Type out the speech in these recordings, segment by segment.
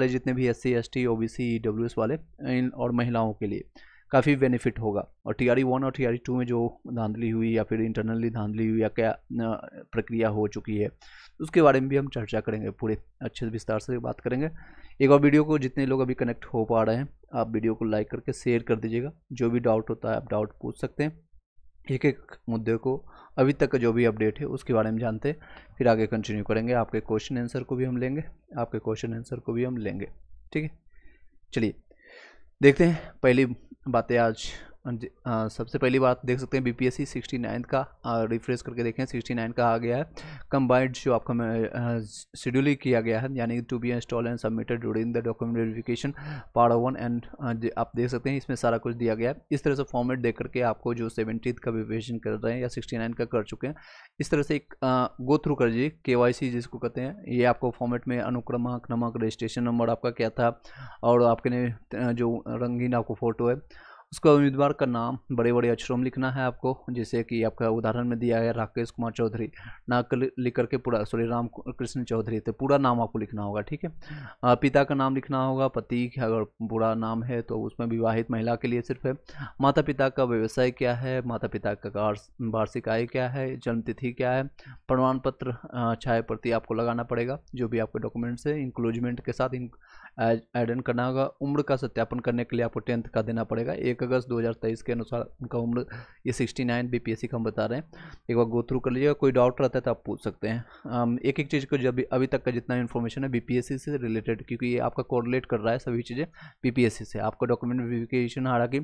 वाले जितने भी S C S T O B C W S वाले इन और महिलाओं के लिए काफ़ी बेनिफिट होगा और टी आर वन और टी आर टू में जो धांधली हुई या फिर इंटरनली धांधली हुई या क्या प्रक्रिया हो चुकी है उसके बारे में भी हम चर्चा करेंगे पूरे अच्छे से विस्तार से बात करेंगे एक बार वीडियो को जितने लोग अभी कनेक्ट हो पा रहे हैं आप वीडियो को लाइक करके शेयर कर दीजिएगा जो भी डाउट होता है आप डाउट पूछ सकते हैं एक एक मुद्दे को अभी तक का जो भी अपडेट है उसके बारे में जानते हैं फिर आगे कंटिन्यू करेंगे आपके क्वेश्चन आंसर को भी हम लेंगे आपके क्वेश्चन आंसर को भी हम लेंगे ठीक है चलिए देखते हैं पहली बातें आज हाँ सबसे पहली बात देख सकते हैं B P S C sixty nine का रिफ्रेश करके देखें सिक्सटी नाइन का आ गया है कम्बाइंड जो आपका शेड्यूल किया गया है यानी to be install and submitted during the document verification part one and आप देख सकते हैं इसमें सारा कुछ दिया गया है इस तरह से फॉर्मेट देख करके आपको जो सेवेंटीथ का विवेशन कर रहे हैं या सिक्सटी नाइन का कर चुके हैं इस तरह से एक गो थ्रू कर दीजिए के वाई सी जिसको कहते हैं ये आपको फॉर्मेट में अनुक्रमक नमक रजिस्ट्रेशन नंबर आपका क्या था और आपके ने जो रंगीन आपको फ़ोटो है उसका उम्मीदवार का नाम बड़े बड़े अक्षरों में लिखना है आपको जैसे कि आपका उदाहरण में दिया है राकेश कुमार चौधरी ना लिख करके पूरा सॉरी राम कृष्ण चौधरी तो पूरा नाम आपको लिखना होगा ठीक है पिता का नाम लिखना होगा पति अगर पूरा नाम है तो उसमें विवाहित महिला के लिए सिर्फ है माता पिता का व्यवसाय क्या है माता पिता का वार्षिक आय क्या है जन्मतिथि क्या है प्रमाण पत्र छाया प्रति आपको लगाना पड़ेगा जो भी आपके डॉक्यूमेंट्स है इंक्लोजमेंट के साथ एड करना होगा उम्र का सत्यापन करने के लिए आपको टेंथ का देना पड़ेगा एक एक अगस्त 2023 के अनुसार उनका उम्र ये 69 बीपीएससी का हम बता रहे हैं एक बार गो थ्रू कर लीजिएगा कोई डाउट रहता है तो आप पूछ सकते हैं एक एक चीज़ को जब अभी तक का जितना इन्फॉर्मेशन है बीपीएससी से रिलेटेड क्योंकि ये आपका कोरिलेट कर रहा है सभी चीज़ें बीपीएससी से आपका डॉक्यूमेंट वेरीफिकेशन हालांकि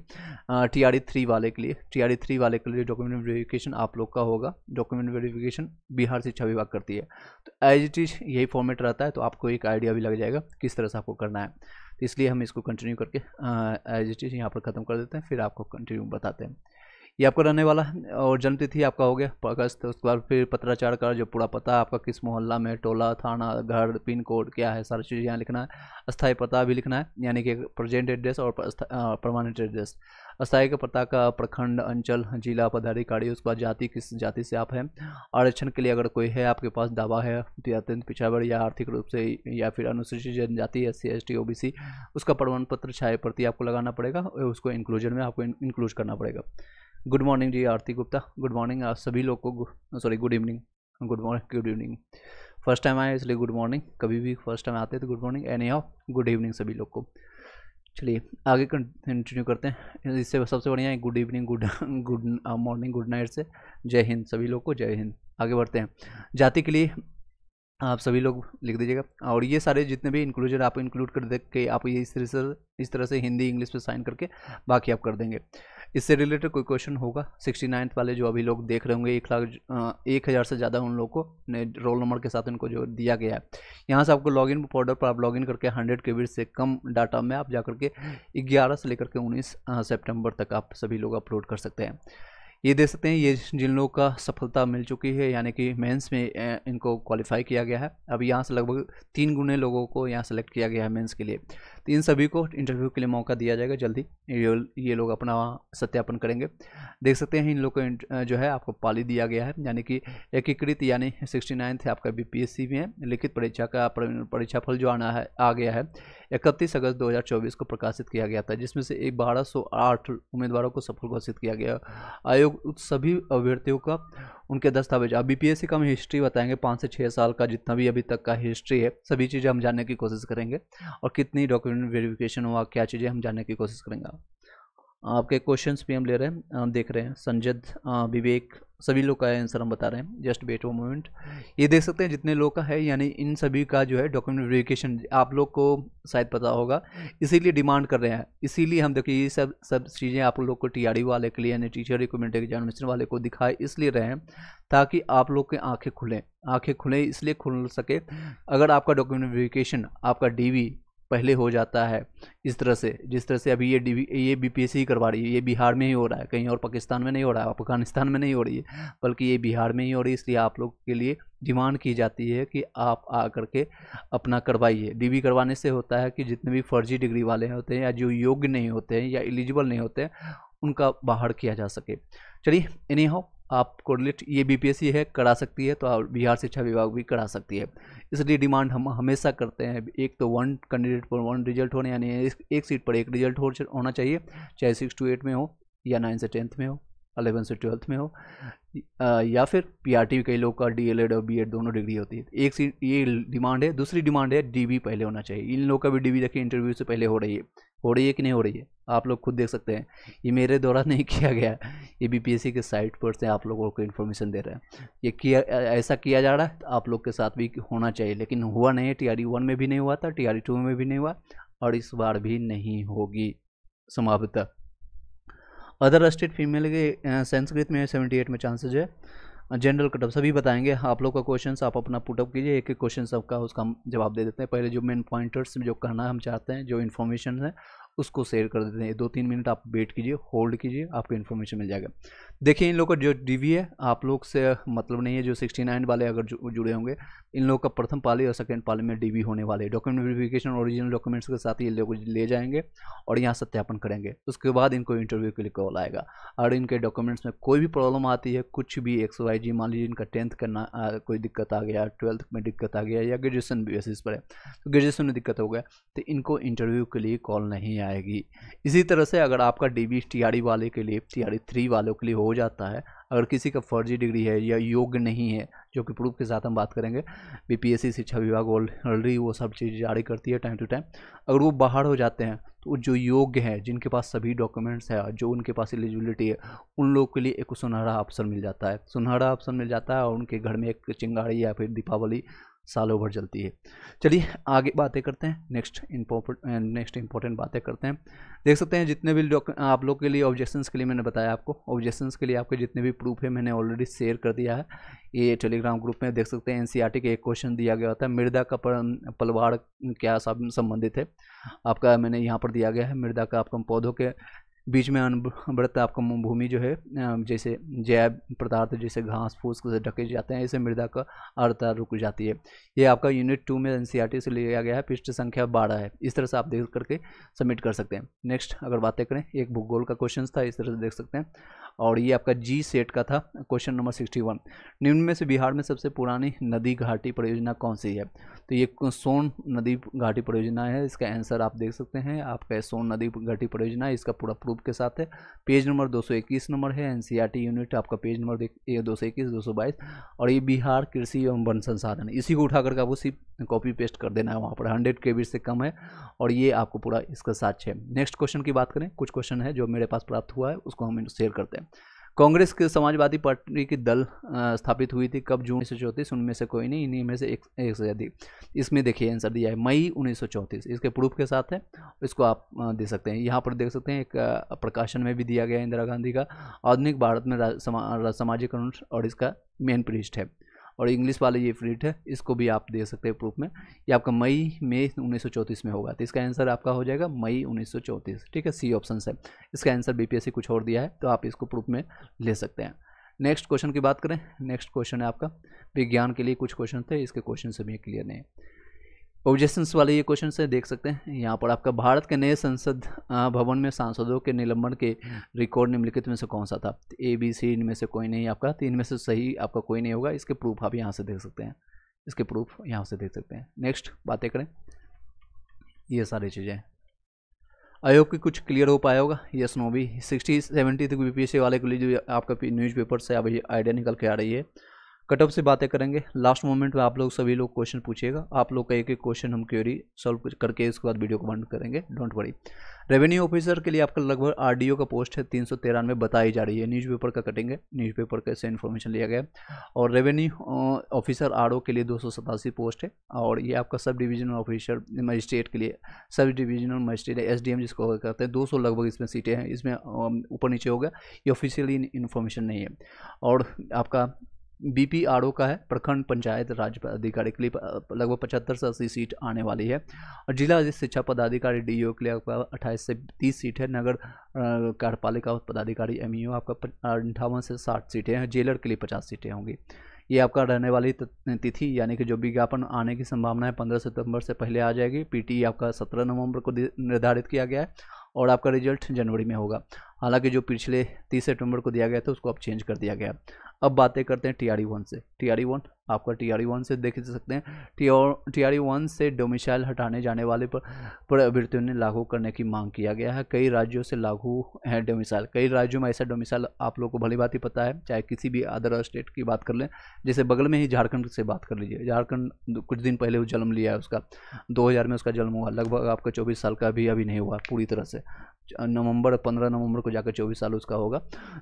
टी आर थ्री वाले के लिए टी आर थ्री वाले के लिए डॉक्यूमेंट वेरीफिकेशन आप लोग का होगा डॉक्यूमेंट वेरीफिकेशन बिहार शिक्षा विभाग करती है तो एज इट इज यही फॉर्मेट रहता है तो आपको एक आइडिया भी लग जाएगा किस तरह से आपको करना है इसलिए हम इसको कंटिन्यू करके एज इट इज़ यहाँ पर ख़त्म कर देते हैं फिर आपको कंटिन्यू बताते हैं ये आपका रहने वाला है और जन्मतिथि आपका हो गया अगस्त उसके बाद फिर पत्राचार का जो पूरा पता आपका किस मोहल्ला में टोला थाना घर पिन कोड क्या है सारी चीज़ यहाँ लिखना है अस्थायी पता भी लिखना है यानी कि प्रेजेंट एड्रेस और परमानेंट एड्रेस अस्थाई का पता का प्रखंड अंचल जिला पदाधिकारी उसके बाद जाति किस जाति से आप हैं आरक्षण के लिए अगर कोई है आपके पास दावा है तो अत्यंत पिछड़ा या आर्थिक रूप से या फिर अनुसूचित जनजाति S C S T O B C उसका प्रमाण पत्र छाए प्रति आपको लगाना पड़ेगा उसको इंक्लूजन में आपको इंक्लूज करना पड़ेगा good morning ji Aarti Gupta good morning आप सभी लोग को sorry good evening good morning good evening first time आए इसलिए गुड मॉर्निंग कभी भी फर्स्ट टाइम आते हैं तो good morning anyhow good evening सभी लोग को चलिए आगे कंटिन्यू करते हैं इससे सबसे बढ़िया है good evening good good morning good night से जय हिंद सभी लोग को जय हिंद आगे बढ़ते हैं जाति के लिए आप सभी लोग लिख दीजिएगा और ये सारे जितने भी इंक्लूजर आप इंक्लूड कर देख के आप ये इस तरह से इस तरह से हिंदी इंग्लिश पे साइन करके बाकी आप कर देंगे इससे रिलेटेड कोई क्वेश्चन होगा सिक्सटी नाइन्थ वाले जो अभी लोग देख रहे होंगे एक लाख एक हज़ार से ज़्यादा उन लोग को ने रोल नंबर के साथ उनको जो दिया गया है यहाँ से आपको लॉगिन पाउडर पर आप लॉगिन करके हंड्रेड के से कम डाटा में आप जा करके ग्यारह से लेकर के उन्नीस सेप्टेम्बर तक आप सभी लोग अपलोड कर सकते हैं ये देख सकते हैं ये जिन लोगों का सफलता मिल चुकी है यानी कि मेंस में इनको क्वालिफाई किया गया है अब यहाँ से लगभग तीन गुने लोगों को यहाँ सेलेक्ट किया गया है मेंस के लिए तो इन सभी को इंटरव्यू के लिए मौका दिया जाएगा जल्दी ये ये लोग अपना सत्यापन करेंगे देख सकते हैं इन लोग को जो है आपको पाली दिया गया है यानी कि एकीकृत यानी सिक्सटी नाइन्थ आपका बी भी है लिखित परीक्षा का परीक्षा फल जो आना है आ गया है इकतीस अगस्त चौबीस को प्रकाशित किया गया था जिसमें से एक बारह सौ आठ उम्मीदवारों को सफल घोषित किया गया आयोग सभी अभ्यर्थियों का उनके दस्तावेज अब बीपीएससी का हम हिस्ट्री बताएंगे पाँच से छः साल का जितना भी अभी तक का हिस्ट्री है सभी चीज़ें हम जानने की कोशिश करेंगे और कितनी डॉक्यूमेंट डॉक्यूमेंट वेरिफिकेशन हुआ क्या चीज़ें हम जानने की कोशिश करेंगे आपके क्वेश्चन भी हम ले रहे हैं देख रहे हैं संजद विवेक सभी लोग का आंसर हम बता रहे हैं जस्ट बेट वो मोमेंट ये देख सकते हैं जितने लोग का है यानी इन सभी का जो है डॉक्यूमेंट वेरिफिकेशन आप लोग को शायद पता होगा इसीलिए डिमांड कर रहे हैं इसीलिए हम देखिए ये सब सब चीज़ें आप लोग को टीआरडी e वाले के लिए यानी टीचर रिक्रूटमेंट एग्जामिनेशन वाले को दिखाए इसलिए रहे हैं ताकि आप लोग की आँखें खुलें आँखें खुलें इसलिए खुल सके अगर आपका डॉक्यूमेंट वेरिफिकेशन आपका डी पहले हो जाता है इस तरह से जिस तरह से अभी ये डी ये बीपीएससी सी करवा रही है ये बिहार में ही हो रहा है कहीं और पाकिस्तान में नहीं हो रहा है अफगानिस्तान में नहीं हो रही है बल्कि ये बिहार में ही हो रही है इसलिए आप लोग के लिए डिमांड की जाती है कि आप आ करके अपना करवाइए डीबी करवाने से होता है कि जितने भी फर्जी डिग्री वाले होते हैं या जो योग्य नहीं होते हैं या एलिजिबल नहीं होते हैं उनका बाहर किया जा सके चलिए इन्हें हो आप रिलेट ये बीपीएससी है करा सकती है तो आप बिहार शिक्षा विभाग भी करा सकती है इसलिए डिमांड हम हमेशा करते हैं एक तो वन कैंडिडेट पर वन रिजल्ट होने यानी एक सीट पर एक रिजल्ट होना चाहिए चाहे सिक्स टू एट में हो या नाइन से टेंथ में हो अलेवन से ट्वेल्थ में हो या फिर पीआरटी कई लोग का डीएलएड और बीएड दोनों डिग्री होती है एक सीट ये डिमांड है दूसरी डिमांड है डीबी पहले होना चाहिए इन लोग का भी डीबी देखिए इंटरव्यू से पहले हो रही है हो रही है कि नहीं हो रही है आप लोग खुद देख सकते हैं ये मेरे द्वारा नहीं किया गया ये बी पी एस सी के साइट पर से आप लोगों को इन्फॉर्मेशन दे रहा है ये किया ऐसा किया जा रहा है तो आप लोग के साथ भी होना चाहिए लेकिन हुआ नहीं है टी आर वन में भी नहीं हुआ था टी आर टू में भी नहीं हुआ और इस बार भी नहीं होगी समाप्त अदर स्टेट फीमेल के संस्कृत में सेवेंटी एट में चांसेज है जनरल कटअप सभी बताएंगे आप लोग का क्वेश्चन आप अपना पुटअप कीजिए एक एक क्वेश्चन सबका उसका हम जवाब दे देते हैं पहले जो मेन पॉइंटर्स जो कहना हम चाहते हैं जो इन्फॉर्मेशन है उसको शेयर कर देते हैं दो तीन मिनट आप वेट कीजिए होल्ड कीजिए आपको इन्फॉर्मेशन मिल जाएगा देखिए इन लोग का जो डीवी है आप लोग से मतलब नहीं है जो सिक्सटी नाइन वाले अगर जुड़े होंगे इन लोग का प्रथम पाली और सेकेंड पाली में डीवी होने वाले डॉक्यूमेंट वेरिफिकेशन ओरिजिनल डॉक्यूमेंट्स के साथ ये लोग ले जाएंगे और यहाँ सत्यापन करेंगे उसके बाद इनको इंटरव्यू के लिए कॉल आएगा और इनके डॉक्यूमेंट्स में कोई भी प्रॉब्लम आती है कुछ भी एक्स वाई जी मान लीजिए इनका टेंथ करना कोई दिक्कत आ गया ट्वेल्थ में दिक्कत आ गया या ग्रेजुएसन बेसिस पर है तो ग्रेजुएसन में दिक्कत हो गया तो इनको इंटरव्यू के लिए कॉल नहीं आएगी इसी तरह से अगर आपका डी बी टी वाले के लिए टी थ्री e वालों के लिए हो जाता है अगर किसी का फर्जी डिग्री है या योग्य नहीं है जो कि प्रूफ के साथ हम बात करेंगे बीपीएससी शिक्षा विभाग ऑलरेडी वो सब चीज़ जारी करती है टाइम टू टाइम अगर वो बाहर हो जाते हैं तो जो योग्य हैं जिनके पास सभी डॉक्यूमेंट्स है जो उनके पास एलिजिबिलिटी है उन लोगों के लिए एक सुनहरा ऑप्शन मिल जाता है सुनहरा ऑप्शन मिल जाता है और उनके घर में एक चिंगाड़ी या फिर दीपावली सालों भर चलती है चलिए आगे बातें करते हैं नेक्स्ट नेक्स्ट इंपॉर्टेंट बातें करते हैं देख सकते हैं जितने भी आप लोग के लिए ऑब्जेक्शंस के लिए मैंने बताया आपको ऑब्जेक्शंस के लिए आपके जितने भी प्रूफ है मैंने ऑलरेडी शेयर कर दिया है ये टेलीग्राम ग्रुप में देख सकते हैं एन e के एक क्वेश्चन दिया गया था मृदा का पलवाड़ क्या संबंधित है आपका मैंने यहाँ पर दिया गया है मृदा का आपको पौधों के बीच में अनवृत आपका भूमि जो है जैसे जैव पदार्थ जैसे घास फूस से ढके जाते हैं इसे मृदा का अर्थता रुक जाती है ये आपका यूनिट टू में एन से लिया गया है पृष्ठ संख्या बारह है इस तरह से आप देख करके सबमिट कर सकते हैं नेक्स्ट अगर बातें करें एक भूगोल का क्वेश्चन था इस तरह से देख सकते हैं और ये आपका जी सेट का था क्वेश्चन नंबर सिक्सटी वन निम्न में से बिहार में सबसे पुरानी नदी घाटी परियोजना कौन सी है तो ये सोन नदी घाटी परियोजना है इसका आंसर आप देख सकते हैं आपका सोन नदी घाटी परियोजना है इसका पूरा प्रारूप के साथ है पेज नंबर 221 नंबर है एनसीईआरटी यूनिट e आपका पेज नंबर देख ये सौ 222 और ये बिहार कृषि एवं वन संसाधन इसी को उठा करके आपको सिर्फ कॉपी पेस्ट कर देना है वहाँ पर हंड्रेड के से कम है और ये आपको पूरा इसका साक्ष्य है नेक्स्ट क्वेश्चन की बात करें कुछ क्वेश्चन है जो मेरे पास प्राप्त हुआ है उसको हम शेयर करते हैं कांग्रेस के समाजवादी पार्टी की दल स्थापित हुई थी कब जून उन्नीस उनमें से कोई नहीं इन्हीं में से एक एक से अधिक इसमें देखिए आंसर दिया है मई उन्नीस इसके प्रूफ के साथ है इसको आप दे सकते हैं यहाँ पर देख सकते हैं एक प्रकाशन में भी दिया गया इंदिरा गांधी का आधुनिक भारत में समाजीकरण और इसका मेन पृष्ठ है और इंग्लिश वाले ये फ्रीट है इसको भी आप दे सकते हैं प्रूफ में ये आपका मई मई उन्नीस में होगा तो इसका आंसर आपका हो जाएगा मई उन्नीस ठीक है सी ऑप्शन है इसका आंसर बीपीएससी कुछ और दिया है तो आप इसको प्रूफ में ले सकते हैं नेक्स्ट क्वेश्चन की बात करें नेक्स्ट क्वेश्चन है आपका विज्ञान के लिए कुछ क्वेश्चन थे इसके क्वेश्चन से भी क्लियर नहीं है ऑब्जेक्शंस वाले ये क्वेश्चन से देख सकते हैं यहाँ पर आपका भारत के नए संसद भवन में सांसदों के निलंबन के रिकॉर्ड निम्नलिखित में से कौन सा था ए बी सी इनमें से कोई नहीं आपका तो इनमें से सही आपका कोई नहीं होगा इसके प्रूफ आप यहाँ से देख सकते हैं इसके प्रूफ यहाँ से देख सकते हैं नेक्स्ट बातें करें ये सारी चीज़ें आयोग की कुछ क्लियर हो पाया होगा यस नो भी सिक्सटी सेवेंटी तक बीपीएससी वाले के लिए जो आपका न्यूज़पेपर से अब आइडिया निकल के आ रही है कटअप से बातें करेंगे लास्ट मोमेंट में आप लोग सभी लोग क्वेश्चन पूछेगा आप लोग का एक एक क्वेश्चन हम क्योरी सॉल्व करके इसके बाद वीडियो को बंद करेंगे डोंट वरी रेवेन्यू ऑफिसर के लिए आपका लगभग आरडीओ का पोस्ट है तीन सौ तिरानवे बताई जा रही है न्यूज़पेपर का कटिंग है न्यूज़पेपर का से इन्फॉर्मेशन लिया गया और रेवेन्यू ऑफिसर आर के लिए दो पोस्ट है और ये आपका सब डिविजनल ऑफिसर मजिस्ट्रेट के लिए sub divisional magistrate D S जिसको कहते हैं दो लगभग इसमें सीटें हैं इसमें um, ऊपर नीचे हो गया ये ऑफिशियली इन्फॉर्मेशन नहीं है और आपका बीपी आड़ो का है प्रखंड पंचायत राज्य पदाधिकारी के लिए लगभग पचहत्तर से अस्सी सीट आने वाली है और जिला शिक्षा पदाधिकारी डीईओ के लिए आपका अट्ठाईस से तीस सीट है नगर कार्यपालिका पदाधिकारी एमईओ आपका अंठावन से साठ सीटें हैं जेलर के लिए पचास सीटें होंगी ये आपका रहने वाली तिथि यानी कि जो विज्ञापन आने की संभावना है पंद्रह सितंबर से पहले आ जाएगी पीटी आपका सत्रह नवंबर को निर्धारित किया गया है और आपका रिजल्ट जनवरी में होगा हालांकि जो पिछले तीस सितंबर को दिया गया था उसको अब चेंज कर दिया गया अब बातें करते हैं टी आर वन से टी आर वन आपका टी आर वन से देख सकते हैं टी टी आर वन से डोमिसाइल हटाने जाने वाले पर, पर अभ्यर्थियों ने लागू करने की मांग किया गया है कई राज्यों से लागू है डोमिसाइल कई राज्यों में ऐसा डोमिसाइल आप लोग को भली बात ही पता है चाहे किसी भी अदर स्टेट की बात कर लें जैसे बगल में ही झारखंड से बात कर लीजिए झारखंड कुछ दिन पहले वो जन्म लिया है उसका दो में उसका जन्म हुआ लगभग आपका चौबीस साल का भी अभी नहीं हुआ पूरी तरह से नवंबर पंद्रह नवंबर को जाकर चौबीस साल उसका होगा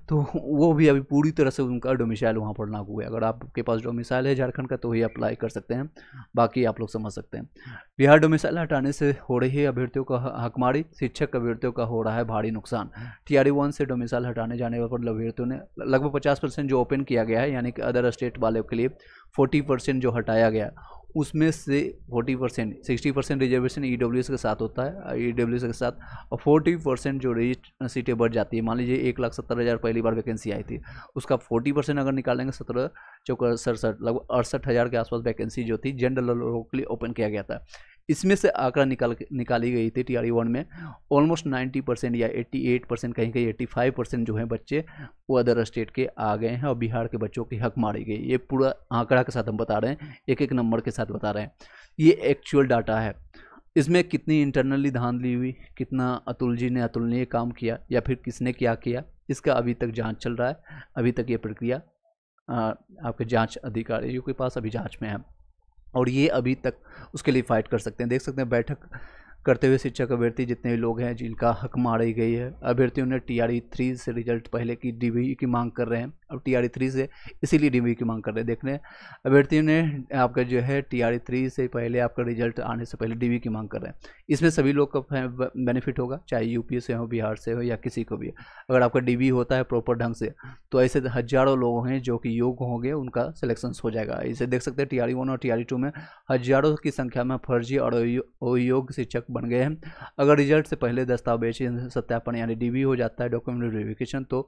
तो वो भी अभी पूरी तरह से उनका डोमिसाइल वहाँ पर लागू है अगर आपके पास डोमिसाइल है झारखंड का तो ही अप्लाई कर सकते हैं बाकी आप लोग समझ सकते हैं बिहार डोमिसाइल हटाने से हो रही है अभ्यर्थियों का हकमारी शिक्षक अभ्यर्थियों का हो रहा है भारी नुकसान टी वन से डोमिसाइल हटाने जाने पर मतलब अभ्यर्थियों ने लगभग पचास जो ओपन किया गया है यानी कि अदर स्टेट वाले के लिए फोर्टी परसेंट जो हटाया गया उसमें से 40 percent sixty percent reservation E के साथ होता है ई e के साथ और फोर्टी परसेंट जो रजिस्ट सीटें बढ़ जाती है मान लीजिए एक लाख सत्तर हज़ार पहली बार वैकेंसी आई थी उसका फोर्टी परसेंट अगर निकालेंगे सत्रह चौक सड़सठ लगभग अड़सठ हज़ार के आसपास वैकेंसी जो थी जनरल लोगों के लिए ओपन किया गया था इसमें से आंकड़ा निकाल निकाली गई थी टी वन में ऑलमोस्ट 90 परसेंट या 88 परसेंट कहीं कहीं 85 परसेंट जो है बच्चे वो अदर स्टेट के आ गए हैं और बिहार के बच्चों की हक मारी गई ये पूरा आंकड़ा के साथ हम बता रहे हैं एक एक नंबर के साथ बता रहे हैं ये एक्चुअल डाटा है इसमें कितनी इंटरनली धांधली हुई कितना अतुल जी ने अतुलनीय काम किया या फिर किसने क्या किया इसका अभी तक जाँच चल रहा है अभी तक ये प्रक्रिया आपके जांच अधिकारियों के पास अभी जांच में है और ये अभी तक उसके लिए फ़ाइट कर सकते हैं देख सकते हैं बैठक करते हुए शिक्षक अभ्यर्थी जितने भी लोग हैं जिनका हक मारी गई है अभ्यर्थियों ने टी आर थ्री से रिजल्ट पहले की डी e की मांग कर रहे हैं और टी आर थ्री से इसीलिए डी e की मांग कर रहे हैं देखने अभ्यर्थियों ने आपका जो है टी आर थ्री से पहले आपका रिजल्ट आने से पहले डी e की मांग कर रहे हैं इसमें सभी लोग का बेनिफिट होगा चाहे यूपी से हो बिहार से हो या किसी को भी अगर आपका डी होता है प्रॉपर ढंग से तो ऐसे हज़ारों लोग हैं जो कि योग्य होंगे उनका सिलेक्शन हो जाएगा इसे देख सकते हैं टी आर वन और टी आर टू में हज़ारों की संख्या में फर्जी और अयोग्य शिक्षक बन गए हैं अगर रिजल्ट से पहले दस्तावेज सत्यापन यानी डीवी हो जाता है डॉक्यूमेंट वेरिफिकेशन तो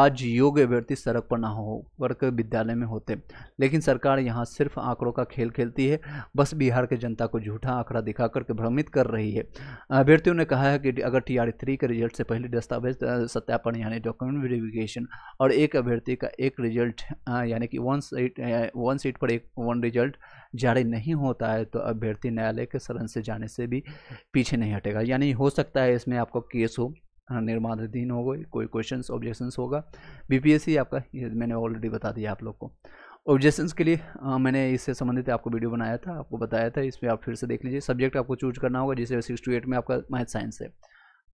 आज योग्य अभ्यर्थी सड़क पर ना हो वर्क विद्यालय में होते लेकिन सरकार यहाँ सिर्फ आंकड़ों का खेल खेलती है बस बिहार के जनता को झूठा आंकड़ा दिखा करके भ्रमित कर रही है अभ्यर्थियों ने कहा है कि अगर टी आर थ्री के रिजल्ट से पहले दस्तावेज सत्यापन यानी डॉक्यूमेंट वेरिफिकेशन और एक अभ्यर्थी का एक रिजल्ट यानी कि वन सीट वन सीट पर एक वन रिजल्ट जारी नहीं होता है तो अभ्यर्थी न्यायालय के शरण से जाने से भी पीछे नहीं हटेगा यानी हो सकता है इसमें आपका केस हो हाँ, निर्माणाधीन हो गई कोई क्वेश्चन ऑब्जेक्शन होगा बीपीएससी आपका मैंने ऑलरेडी बता दिया आप लोग को ऑब्जेक्शन के लिए आ, हाँ, मैंने इससे संबंधित आपको वीडियो बनाया था आपको बताया था इसमें आप फिर से देख लीजिए सब्जेक्ट आपको चूज करना होगा जिसे टू एट में आपका मैथ साइंस है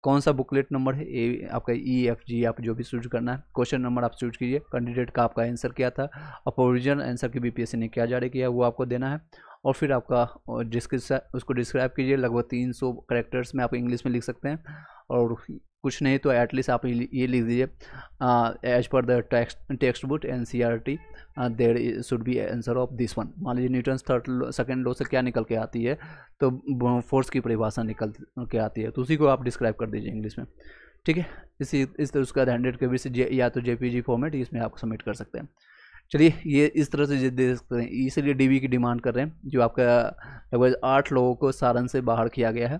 कौन सा बुकलेट नंबर है ए आपका ई एफ जी आप जो भी चूज करना है क्वेश्चन नंबर आप चूज कीजिए कैंडिडेट का आपका आंसर क्या था आप ओरिजिनल आंसर की बीपीएससी ने क्या जारी किया वो आपको देना है और फिर आपका डिस्क्रिप्शन उसको डिस्क्राइब कीजिए लगभग तीन सौ करेक्टर्स में आप इंग्लिश में लिख सकते हैं और कुछ नहीं तो एटलीस्ट आप ये लिख दीजिए as per the textbook N C R T there should be answer of this one मान लीजिए न्यूटन थर्ड सेकेंड लो से क्या निकल के आती है तो फोर्स की परिभाषा निकल के आती है तो उसी को आप डिस्क्राइब कर दीजिए इंग्लिश में ठीक है इसी इस तरह उसका हंड्रेड के बीच या तो जी फॉर्मेट इसमें आप सबमिट कर सकते हैं चलिए ये इस तरह से दे सकते हैं इसलिए डीबी की डिमांड कर रहे हैं जो आपका लगभग आठ लोगों को सारण से बाहर किया गया है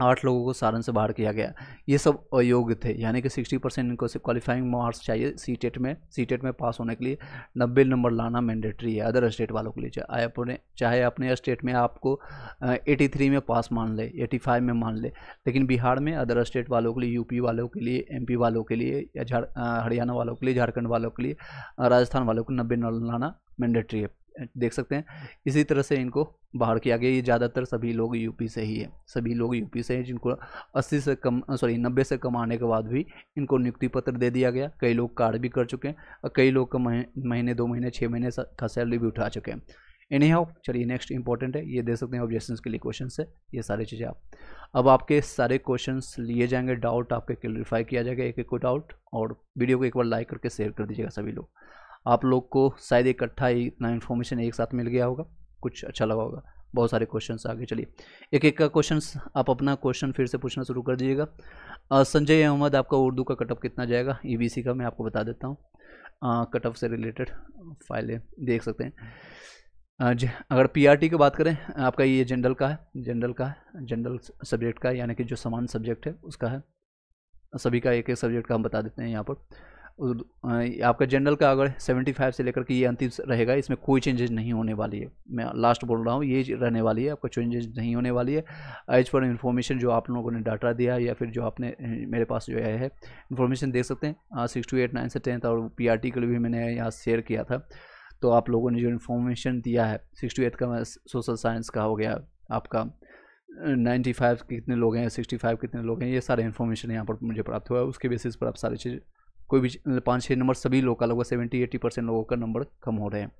आठ लोगों को सारण से बाहर किया गया ये सब अयोग्य थे यानी कि 60 परसेंट इनको सिर्फ क्वालिफाइंग मार्क्स चाहिए सी टेट e में सी टेट e में पास होने के लिए नब्बे नंबर लाना मैंडेटरी है अदर स्टेट वालों के लिए चाहे अपने चाहे अपने स्टेट में आपको 83 में पास मान ले 85 में मान ले लेकिन बिहार में अदर स्टेट वालों के लिए यूपी वालों के लिए एम वालों के लिए या हरियाणा वालों के लिए झारखंड वालों के लिए राजस्थान वालों को नब्बे लाना मैंडेटरी है देख सकते हैं इसी तरह से इनको बाहर किया गया ये ज़्यादातर सभी लोग यूपी से ही है सभी लोग यूपी से हैं जिनको 80 से कम सॉरी 90 से कम आने के बाद भी इनको नियुक्ति पत्र दे दिया गया कई लोग कार्ड भी कर चुके हैं और कई लोग का महीने दो महीने छः महीने का सैलरी भी उठा चुके हैं एनी हाउ चलिए नेक्स्ट इंपॉर्टेंट है ये दे सकते हैं ऑब्जेक्शन के लिए क्वेश्चन है ये सारी चीज़ें आप अब आपके सारे क्वेश्चन लिए जाएंगे डाउट आपके क्लियरिफाई किया जाएगा एक एक को डाउट और वीडियो को एक बार लाइक करके शेयर कर दीजिएगा सभी लोग आप लोग को शायद इकट्ठा इतना इन्फॉर्मेशन एक साथ मिल गया होगा कुछ अच्छा लगा होगा बहुत सारे क्वेश्चन आगे चलिए एक एक का क्वेश्चन आप अपना क्वेश्चन फिर से पूछना शुरू कर दीजिएगा संजय अहमद आपका उर्दू का कटअप कितना जाएगा ई e का मैं आपको बता देता हूँ कटअप से रिलेटेड फाइलें देख सकते हैं जी अगर टी की बात करें आपका ये जनरल का है जनरल का है जनरल सब्जेक्ट का यानी कि जो समान सब्जेक्ट है उसका है सभी का एक एक सब्जेक्ट का हम बता देते हैं यहाँ पर आपका जनरल का अगर 75 से लेकर के ये अंतिम रहेगा इसमें कोई चेंजेस नहीं होने वाली है मैं लास्ट बोल रहा हूँ ये रहने वाली है आपका चेंजेस नहीं होने वाली है एज पर इन्फॉर्मेशन जो आप लोगों ने डाटा दिया है या फिर जो आपने मेरे पास जो है इन्फॉर्मेशन देख सकते हैं सिक्स टू एट नाइन से टेंथ और पी आर टी के लिए भी मैंने यहाँ शेयर किया था तो आप लोगों ने जो इन्फॉर्मेशन दिया है सिक्स टू एट का सोशल साइंस का हो गया आपका नाइन्टी फाइव कितने लोग हैं सिक्सटी फाइव कितने लोग हैं ये सारे इन्फॉर्मेशन यहाँ पर मुझे प्राप्त हुआ है उसके बेसिस पर आप सारी चीज़ कोई भी मतलब पाँच छः नंबर सभी लोग का लगभग सेवेंटी एट्टी परसेंट लोगों का नंबर कम हो रहे हैं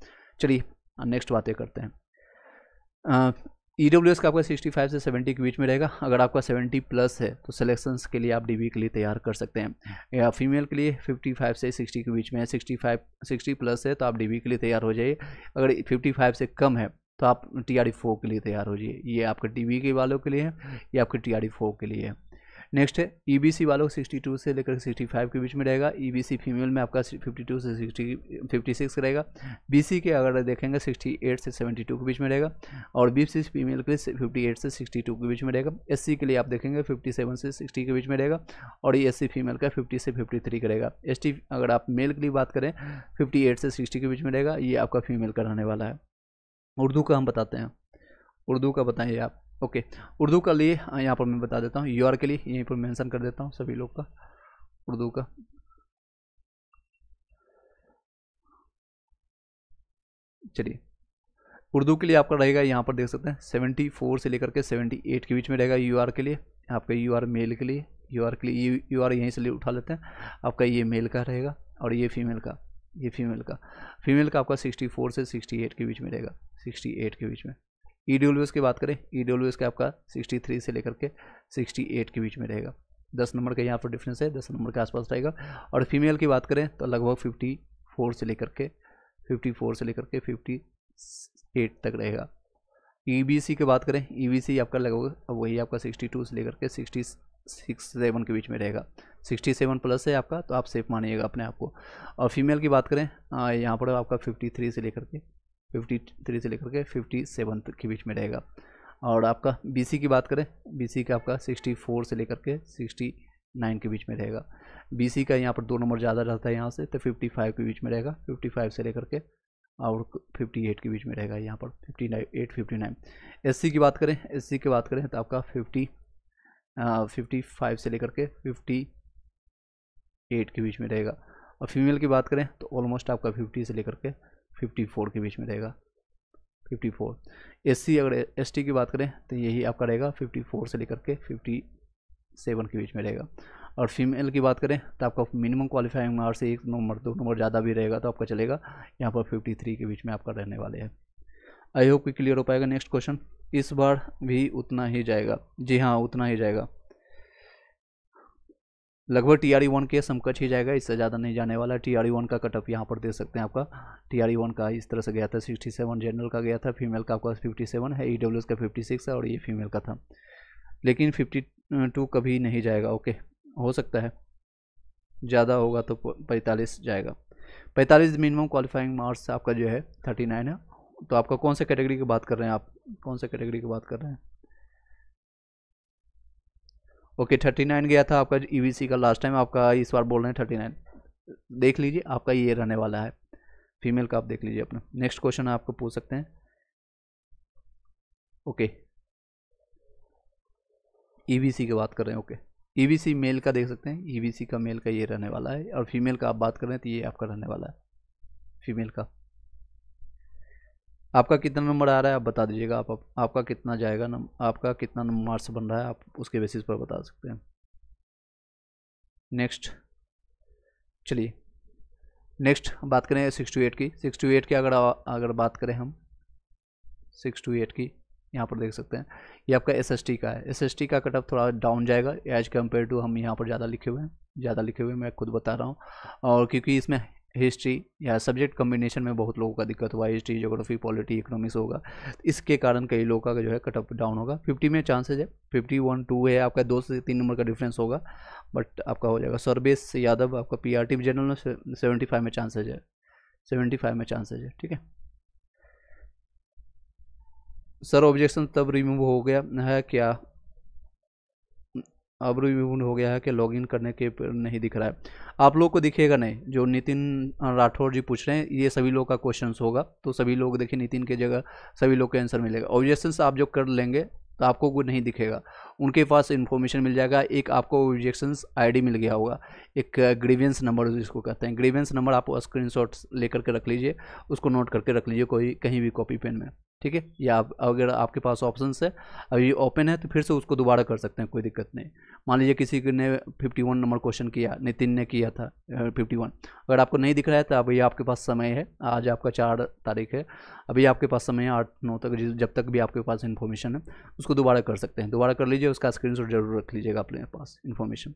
चलिए नेक्स्ट बातें करते हैं ई डब्ल्यू एस का आपका सिक्सटी फाइव से सेवेंटी के बीच में रहेगा अगर आपका सेवेंटी प्लस है तो सिलेक्शंस के लिए आप डी के लिए तैयार कर सकते हैं या फीमेल के लिए फिफ्टी फाइव से सिक्सटी के बीच में है सिक्सटी फाइव सिक्सटी प्लस है तो आप डी के लिए तैयार हो जाइए अगर फिफ्टी फाइव से कम है तो आप टी आर फोर के लिए तैयार हो जाइए ये आपके टी के वालों के लिए है या आपके टी आर फोर के लिए है नेक्स्ट है ई e वालों को सिक्सटी से लेकर 65 के बीच में रहेगा ई e फीमेल में आपका 52 से 60 56 रहेगा बी के अगर देखेंगे 68 से 72 के बीच में रहेगा और सी फीमेल के लिए 58 से 62 के बीच में रहेगा एस के लिए आप देखेंगे 57 से 60 के बीच में रहेगा और ये सी फीमेल का 50 से 53 का रहेगा एसटी अगर आप मेल के लिए बात करें 58 से 60 के बीच में रहेगा ये आपका फीमेल का रहने वाला है उर्दू का हम बताते हैं उर्दू का बताइए आप ओके उर्दू का लिए हाँ, यहाँ पर मैं बता देता हूँ यूआर के लिए यहीं पर मेंशन कर देता हूँ सभी लोग का उर्दू का चलिए उर्दू के लिए आपका रहेगा यहाँ पर देख सकते हैं सेवेंटी फोर से लेकर के सेवेंटी एट के बीच में रहेगा यू आर के लिए आपका यू आर मेल के लिए यू आर के लिए यू आर यहीं से उठा लेते हैं आपका ये मेल का रहेगा और ये फीमेल का ये फीमेल का फीमेल का आपका सिक्सटी फोर से सिक्सटी एट के बीच में रहेगा सिक्सटी एट के बीच में ई डब्ल्यू एस की बात करें ई डब्ल्यू एस का आपका 63 से लेकर के 68 के बीच में रहेगा दस नंबर का यहाँ पर डिफरेंस है दस नंबर के आसपास रहेगा और फीमेल की बात करें तो लगभग फिफ्टी फोर से लेकर के फिफ्टी फोर से लेकर के फिफ्टी एट तक रहेगा ई e की बात करें ई e आपका लगभग वही आपका सिक्सटी टू से लेकर के सिक्सटी सिक्स सेवन के बीच में रहेगा सिक्सटी सेवन प्लस है आपका तो आप सेफ मानिएगा अपने आप को और फीमेल की बात करें यहाँ पर आपका फिफ्टी थ्री से लेकर के 53 से लेकर के 57 के बीच में रहेगा और आपका बीसी की बात करें बीसी का आपका 64 से लेकर के 69 के बीच में रहेगा बीसी का यहाँ पर दो नंबर ज़्यादा रहता है यहाँ से तो 55 के बीच में रहेगा 55 से लेकर के और 58 के बीच में रहेगा यहाँ पर नाइन एस एससी की बात करें सी की बात करें तो आपका फिफ्टी फिफ्टी फाइव से लेकर के एट के बीच में रहेगा और फीमेल की बात करें तो ऑलमोस्ट आपका फिफ्टी से लेकर के फिफ्टी फोर के बीच में रहेगा फिफ्टी फोर एस अगर एस की बात करें तो यही आपका रहेगा फिफ्टी फोर से लेकर के फिफ्टी सेवन के बीच में रहेगा और फीमेल की बात करें तो आपका मिनिमम क्वालिफाइंग मार्क्स से एक नंबर दो नंबर ज़्यादा भी रहेगा तो आपका चलेगा यहाँ पर फिफ्टी थ्री के बीच में आपका रहने वाले हैं आई होप कि क्लियर हो पाएगा नेक्स्ट क्वेश्चन इस बार भी उतना ही जाएगा जी हाँ उतना ही जाएगा लगभग टी आर वन के समकक्ष ही जाएगा इससे ज़्यादा नहीं जाने वाला टी आर वन का कटअप यहाँ पर दे सकते हैं आपका टी आर वन का इस तरह से गया था सिक्सटी सेवन जनरल का गया था फीमेल का आपका फिफ्टी सेवन है ई डब्ल्यू एस का फिफ्टी सिक्स है और ये फीमेल का था लेकिन फिफ्टी टू कभी नहीं जाएगा ओके हो सकता है ज़्यादा होगा तो पैंतालीस जाएगा पैंतालीस मिनिमम क्वालिफाइंग मार्क्स आपका जो है थर्टी नाइन है तो आपका कौन से कैटेगरी की बात कर रहे हैं आप कौन से कैटेगरी की बात कर रहे हैं ओके थर्टी नाइन गया था आपका ई e का लास्ट टाइम आपका इस बार बोल रहे हैं थर्टी नाइन देख लीजिए आपका ये रहने वाला है फीमेल का आप देख लीजिए अपना नेक्स्ट क्वेश्चन आपको पूछ सकते हैं ओके ईवीसी e की बात कर रहे हैं ओके ईवीसी e मेल का देख सकते हैं ईवीसी का मेल का ये रहने वाला है और फीमेल का आप बात कर रहे हैं तो ये आपका रहने वाला है फीमेल का आपका कितना नंबर आ रहा है आप बता दीजिएगा आप, आप आपका कितना जाएगा नम, आपका कितना मार्क्स बन रहा है आप उसके बेसिस पर बता सकते हैं नेक्स्ट चलिए नेक्स्ट बात करें सिक्स टू एट की सिक्स टू एट की अगर अगर बात करें हम सिक्स टू एट की यहाँ पर देख सकते हैं ये आपका एस एस टी का है एस एस टी का कट ऑफ थोड़ा डाउन जाएगा एज कम्पेयर टू हम यहाँ पर ज़्यादा लिखे हुए हैं ज़्यादा लिखे हुए मैं खुद बता रहा हूँ और क्योंकि इसमें हिस्ट्री या सब्जेक्ट कम्बिनेशन में बहुत लोगों का दिक्कत हुआ हिस्ट्री जोग्राफी पॉलिटी इकोनॉमिक्स होगा इसके कारण कई लोगों का जो है कट डाउन होगा फिफ्टी में चांसेज है फिफ्टी वन टू है आपका दो से तीन नंबर का डिफरेंस होगा बट आपका हो जाएगा सर्वेश यादव आपका पी आर टी जनरल में सेवेंटी फाइव में चांसेज है सेवेंटी फाइव में चांसेज है ठीक है सर ऑब्जेक्शन तब रिमूव हो गया है क्या अब्रूविपूर्ण हो गया है कि लॉगिन करने के नहीं दिख रहा है आप लोग को दिखेगा नहीं जो नितिन राठौर जी पूछ रहे हैं ये सभी लोग का क्वेश्चन होगा तो सभी लोग देखिए नितिन के जगह सभी लोग को आंसर मिलेगा ऑब्जेक्शन आप जो कर लेंगे तो आपको वो नहीं दिखेगा उनके पास इन्फॉर्मेशन मिल जाएगा एक आपको ऑब्जेक्शंस आईडी मिल गया होगा एक ग्रीवियंस नंबर जिसको कहते हैं ग्रीवियंस नंबर आप स्क्रीनशॉट लेकर के रख लीजिए उसको नोट करके रख लीजिए कोई कहीं भी कॉपी पेन में ठीक है या अगर आपके पास ऑप्शन है अभी ओपन है तो फिर से उसको दोबारा कर सकते हैं कोई दिक्कत नहीं मान लीजिए किसी ने 51 नंबर क्वेश्चन किया नितिन ने किया था 51 अगर आपको नहीं दिख रहा है तो अभी आपके पास समय है आज आपका चार तारीख है अभी आपके पास समय है आठ नौ तक जब तक भी आपके पास इन्फॉर्मेशन है उसको दोबारा कर सकते हैं दोबारा कर लीजिए उसका स्क्रीन जरूर रख लीजिएगा अपने पास इन्फॉर्मेशन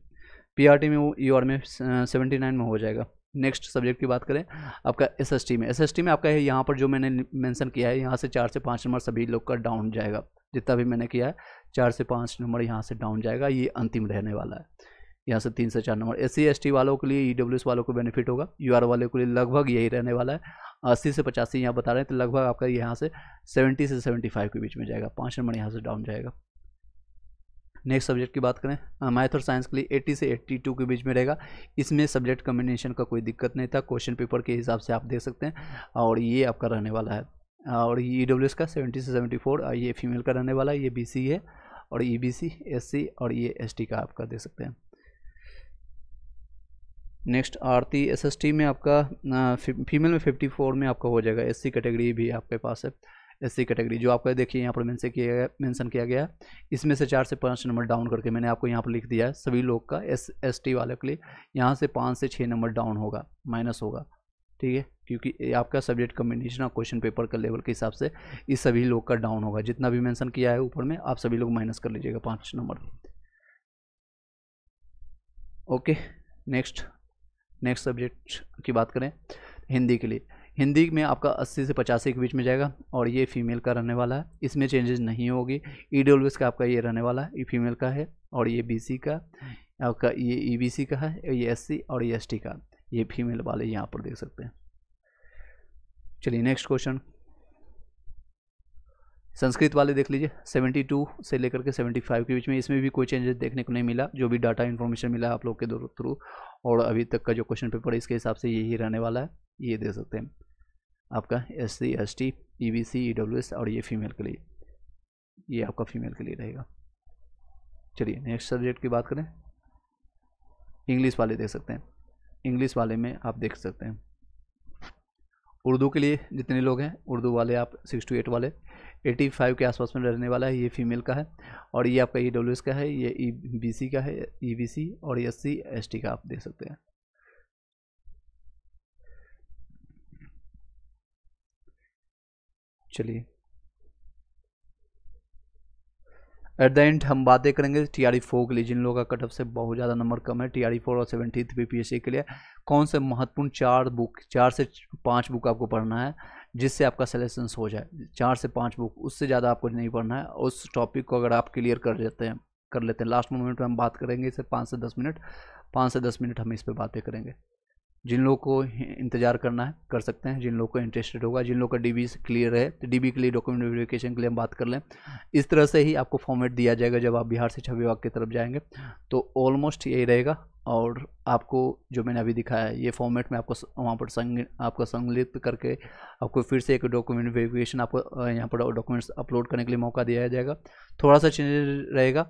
पी में यू में सेवेंटी में हो जाएगा नेक्स्ट सब्जेक्ट की बात करें आपका एसएसटी में एसएसटी में आपका यहाँ पर जो मैंने मेंशन किया है यहाँ से चार से पाँच नंबर सभी लोग का डाउन जाएगा जितना भी मैंने किया है चार से पाँच नंबर यहाँ से डाउन जाएगा ये अंतिम रहने वाला है यहाँ से तीन से चार नंबर एस सी वालों के लिए ई वालों को बेनिफिट होगा यू वालों के लिए लगभग यही रहने वाला है अस्सी से पचासी यहाँ बता रहे हैं तो लगभग आपका यहाँ से सेवेंटी से सेवेंटी फाइव के बीच में जाएगा पाँच नंबर यहाँ से डाउन जाएगा नेक्स्ट सब्जेक्ट की बात करें मैथ और साइंस के लिए 80 से 82 के बीच में रहेगा इसमें सब्जेक्ट कम्बिनेशन का कोई दिक्कत नहीं था क्वेश्चन पेपर के हिसाब से आप देख सकते हैं और ये आपका रहने वाला है और ई डब्ल्यू एस का सेवेंटी से सेवेंटी फोर ये फीमेल का रहने वाला है ये बी सी है और ई बी सी एस सी और ये एस टी का आपका देख सकते हैं नेक्स्ट आरती टी में आपका फीमेल में फिफ्टी में आपका हो जाएगा एस कैटेगरी भी आपके पास है एस सी कैटेगरी जो आपका देखिए यहाँ पर मेंशन किया गया मेंशन किया गया इसमें से चार से पाँच नंबर डाउन करके मैंने आपको यहाँ पर लिख दिया है सभी लोग का एस एस टी वाले के लिए यहाँ से पाँच से छः नंबर डाउन होगा माइनस होगा ठीक है क्योंकि आपका सब्जेक्ट कम्बिनेशन और क्वेश्चन पेपर का लेवल के हिसाब से इस सभी लोग का डाउन होगा जितना भी मैंशन किया है ऊपर में आप सभी लोग माइनस कर लीजिएगा पाँच number okay next next subject की बात करें हिंदी के लिए हिंदी में आपका 80 से पचासी के बीच में जाएगा और ये फीमेल का रहने वाला है इसमें चेंजेस नहीं होगी ई डब्ल्यूएस का आपका ये रहने वाला है ये फीमेल का है और ये सी का आपका ये सी e का है ये सी और ये टी का ये फीमेल वाले यहाँ पर देख सकते हैं चलिए नेक्स्ट क्वेश्चन संस्कृत वाले देख लीजिए 72 से लेकर के 75 के बीच में इसमें भी कोई चेंजेस देखने को नहीं मिला जो भी डाटा इन्फॉर्मेशन मिला आप लोग के थ्रू और अभी तक का जो क्वेश्चन पेपर है इसके हिसाब से यही रहने वाला है ये दे सकते हैं आपका S C S T E B C E W S और ये फीमेल के लिए ये आपका फीमेल के लिए रहेगा चलिए नेक्स्ट सब्जेक्ट की बात करें इंग्लिश वाले देख सकते हैं इंग्लिश वाले में आप देख सकते हैं उर्दू के लिए जितने लोग हैं उर्दू वाले आप सिक्स टू एट वाले एटी फाइव के आसपास में रहने वाला है ये फीमेल का है और ये आपका ई डब्ल्यू एस का है ये ई बी सी का है ई बी सी और एस सी एस टी का आप देख सकते हैं चलिए एट द एंड हम बातें करेंगे टी आर फोर के लिए जिन लोगों का कटअप से बहुत ज़्यादा नंबर कम है टी आर फोर और seventy BPSC P S C के लिए कौन से महत्वपूर्ण चार बुक चार से पांच बुक आपको पढ़ना है जिससे आपका सेलेक्शन हो जाए चार से पांच बुक उससे ज़्यादा आपको नहीं पढ़ना है उस टॉपिक को अगर आप क्लियर कर लेते हैं कर लेते हैं लास्ट मोमेंट में हम बात करेंगे इसे पाँच से दस मिनट पाँच से दस मिनट हम इस पर बातें करेंगे जिन लोगों को इंतजार करना है कर सकते हैं जिन लोगों को इंटरेस्टेड होगा जिन लोगों का डी क्लियर है तो डी के लिए डॉक्यूमेंट वेरिफिकेशन के लिए हम बात कर लें इस तरह से ही आपको फॉर्मेट दिया जाएगा जब आप बिहार शिक्षा विभाग की तरफ जाएंगे तो ऑलमोस्ट यही रहेगा और आपको जो मैंने अभी दिखाया ये फॉर्मेट में आपको वहाँ पर संग आपका संगलित करके आपको फिर से एक डॉक्यूमेंट वेरिफिकेशन आपको यहाँ पर डॉक्यूमेंट्स अपलोड करने के लिए मौका दिया जाएगा थोड़ा सा चेंज रहेगा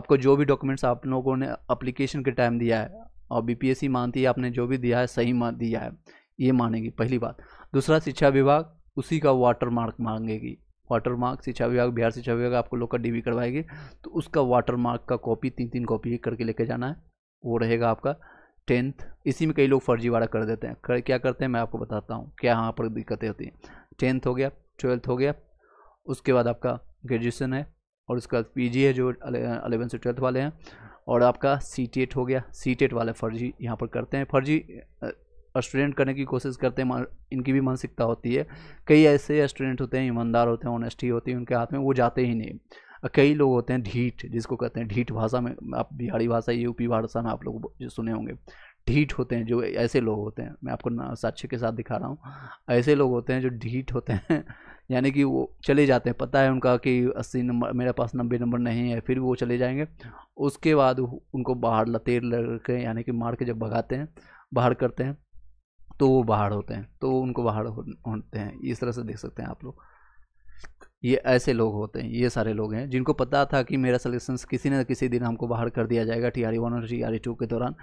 आपको जो भी डॉक्यूमेंट्स आप लोगों ने अप्लीकेशन के टाइम दिया है और बीपीएससी मानती है आपने जो भी दिया है सही मान दिया है ये मानेगी पहली बात दूसरा शिक्षा विभाग उसी का वाटर मार्क मांगेगी वाटर मार्क शिक्षा विभाग बिहार शिक्षा विभाग आपको लोग का डी करवाएगी तो उसका वाटर मार्क का कॉपी तीन तीन कॉपी करके लेके जाना है वो रहेगा आपका टेंथ इसी में कई लोग फर्जीवाड़ा कर देते हैं कर, क्या करते हैं मैं आपको बताता हूँ क्या यहाँ पर दिक्कतें होती हैं टेंथ हो गया ट्वेल्थ हो गया उसके बाद आपका ग्रेजुएसन है और उसके बाद पी है जो अलेवन से ट्वेल्थ वाले हैं और आपका सी टी एट हो गया सी वाले फर्जी यहाँ पर करते हैं फर्जी स्टूडेंट करने की कोशिश करते हैं इनकी भी मानसिकता होती है कई ऐसे स्टूडेंट होते हैं ईमानदार होते हैं ऑनेस्टी होती है उनके हाथ में वो जाते ही नहीं कई लोग होते हैं ढीठ जिसको कहते हैं ढीठ भाषा में आप बिहारी भाषा यूपी भाषा में आप लोग सुने होंगे ढीठ होते हैं जो ऐसे लोग होते हैं मैं आपको साक्ष्य के साथ दिखा रहा हूँ ऐसे लोग होते हैं जो ढीठ होते हैं यानी कि वो चले जाते हैं पता है उनका कि अस्सी नंबर मेरे पास नब्बे नंबर नहीं है फिर वो चले जाएंगे उसके बाद उनको बाहर लतेर लड़के यानी कि मार के जब भगाते हैं बाहर करते हैं तो वो बाहर होते हैं तो उनको बाहर होते हैं इस तरह से देख सकते हैं आप लोग ये ऐसे लोग होते हैं ये सारे लोग हैं जिनको पता था कि मेरा सलेक्शन किसी न किसी दिन हमको बाहर कर दिया जाएगा टी आर वन और टी आर टू के दौरान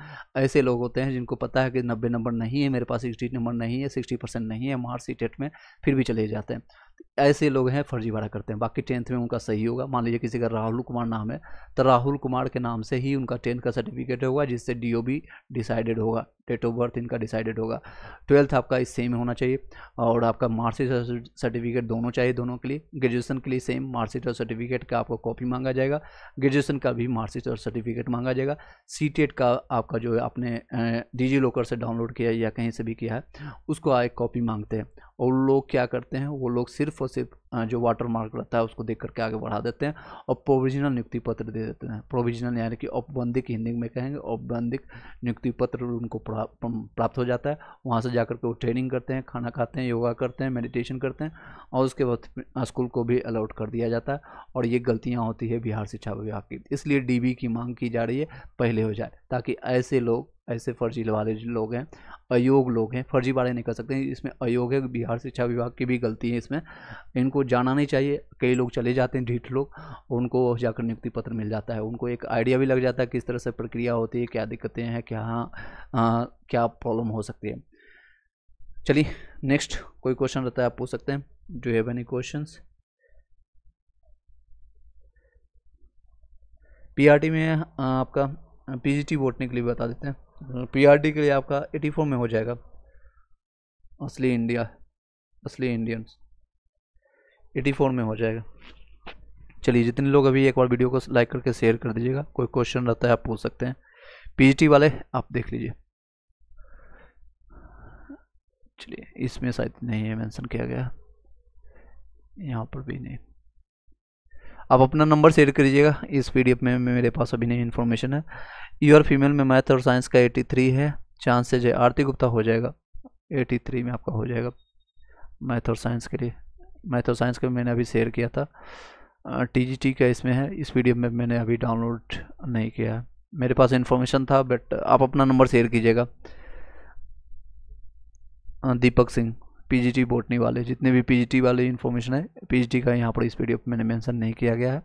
ऐसे लोग होते हैं जिनको पता है कि नब्बे नंबर नहीं है मेरे पास सिक्सटी नंबर नहीं है सिक्सटी परसेंट नहीं है मार्कशीट में फिर भी चले जाते हैं ऐसे लोग हैं फर्जीवाड़ा करते हैं बाकी टेंथ में उनका सही होगा मान लीजिए किसी का राहुल कुमार नाम है तो राहुल कुमार के नाम से ही उनका टेंथ का सर्टिफिकेट होगा जिससे डी डिसाइडेड होगा डेट ऑफ बर्थ इनका डिसाइडेड होगा ट्वेल्थ आपका इस सेम होना चाहिए और आपका मार्कशीट सर्टिफिकेट दोनों चाहिए दोनों के लिए ग्रेजुएसन के लिए सेम मार्कशीट और सर्टिफिकेट का आपको कॉपी मांगा जाएगा ग्रेजुएसन का भी मार्कशीट और सर्टिफिकेट मांगा जाएगा सी e का आपका जो आपने डिजी लॉकर से डाउनलोड किया या कहीं से भी किया है उसको एक कॉपी मांगते हैं और लोग क्या करते हैं वो लोग सिर्फ और सिर्फ जो वाटर मार्क रहता है उसको देख करके आगे बढ़ा देते हैं और प्रोविजनल नियुक्ति पत्र दे देते हैं प्रोविजनल यानी कि औपबंधिक हिंदी में कहेंगे औपबंधिक नियुक्ति पत्र उनको प्राप्त हो जाता है वहाँ से जाकर के वो ट्रेनिंग करते हैं खाना खाते हैं योगा करते हैं मेडिटेशन करते हैं और उसके बाद स्कूल को भी अलाउट कर दिया जाता है और ये गलतियाँ होती है बिहार शिक्षा विभाग की इसलिए डी की मांग की जा रही है पहले हो जाए ताकि ऐसे लोग ऐसे फर्जी वाले लोग हैं अयोग लोग हैं फर्जी वाले नहीं कर सकते हैं इसमें अयोग है बिहार शिक्षा विभाग की भी गलती है इसमें इनको जाना नहीं चाहिए कई लोग चले जाते हैं ढीठ लोग उनको जाकर नियुक्ति पत्र मिल जाता है उनको एक आइडिया भी लग जाता है किस तरह से प्रक्रिया होती है क्या दिक्कतें हैं क्या आ, क्या प्रॉब्लम हो सकती है चलिए नेक्स्ट कोई क्वेश्चन रहता है आप पूछ सकते हैं do have any question P में आपका पी टी वोटने के लिए बता देते हैं पीआरडी हम्म, के लिए आपका 84 में हो जाएगा असली इंडिया असली इंडियंस 84 में हो जाएगा चलिए जितने लोग अभी एक बार वीडियो को लाइक करके शेयर कर दीजिएगा कोई क्वेश्चन रहता है आप पूछ सकते हैं पीएचडी वाले आप देख लीजिए चलिए इसमें शायद नहीं है मेंशन किया गया यहाँ पर भी नहीं आप अपना नंबर शेयर करिएगा इस पीडीएफ में मेरे पास अभी नहीं इन्फॉर्मेशन है योर फीमेल में मैथ और साइंस का 83 है चांसेज है आरती गुप्ता हो जाएगा 83 में आपका हो जाएगा मैथ और साइंस के लिए मैथ और साइंस का मैंने अभी शेयर किया था टीजीटी का इसमें है इस वीडियो में मैंने अभी डाउनलोड नहीं किया है मेरे पास इन्फॉर्मेशन था बट आप अपना नंबर शेयर कीजिएगा दीपक सिंह पीजीटी बोटनी वाले जितने भी पीजीटी वाले इन्फॉर्मेशन है पीजीटी का यहाँ पर इस वीडियो पर मैंने मेंशन नहीं किया गया है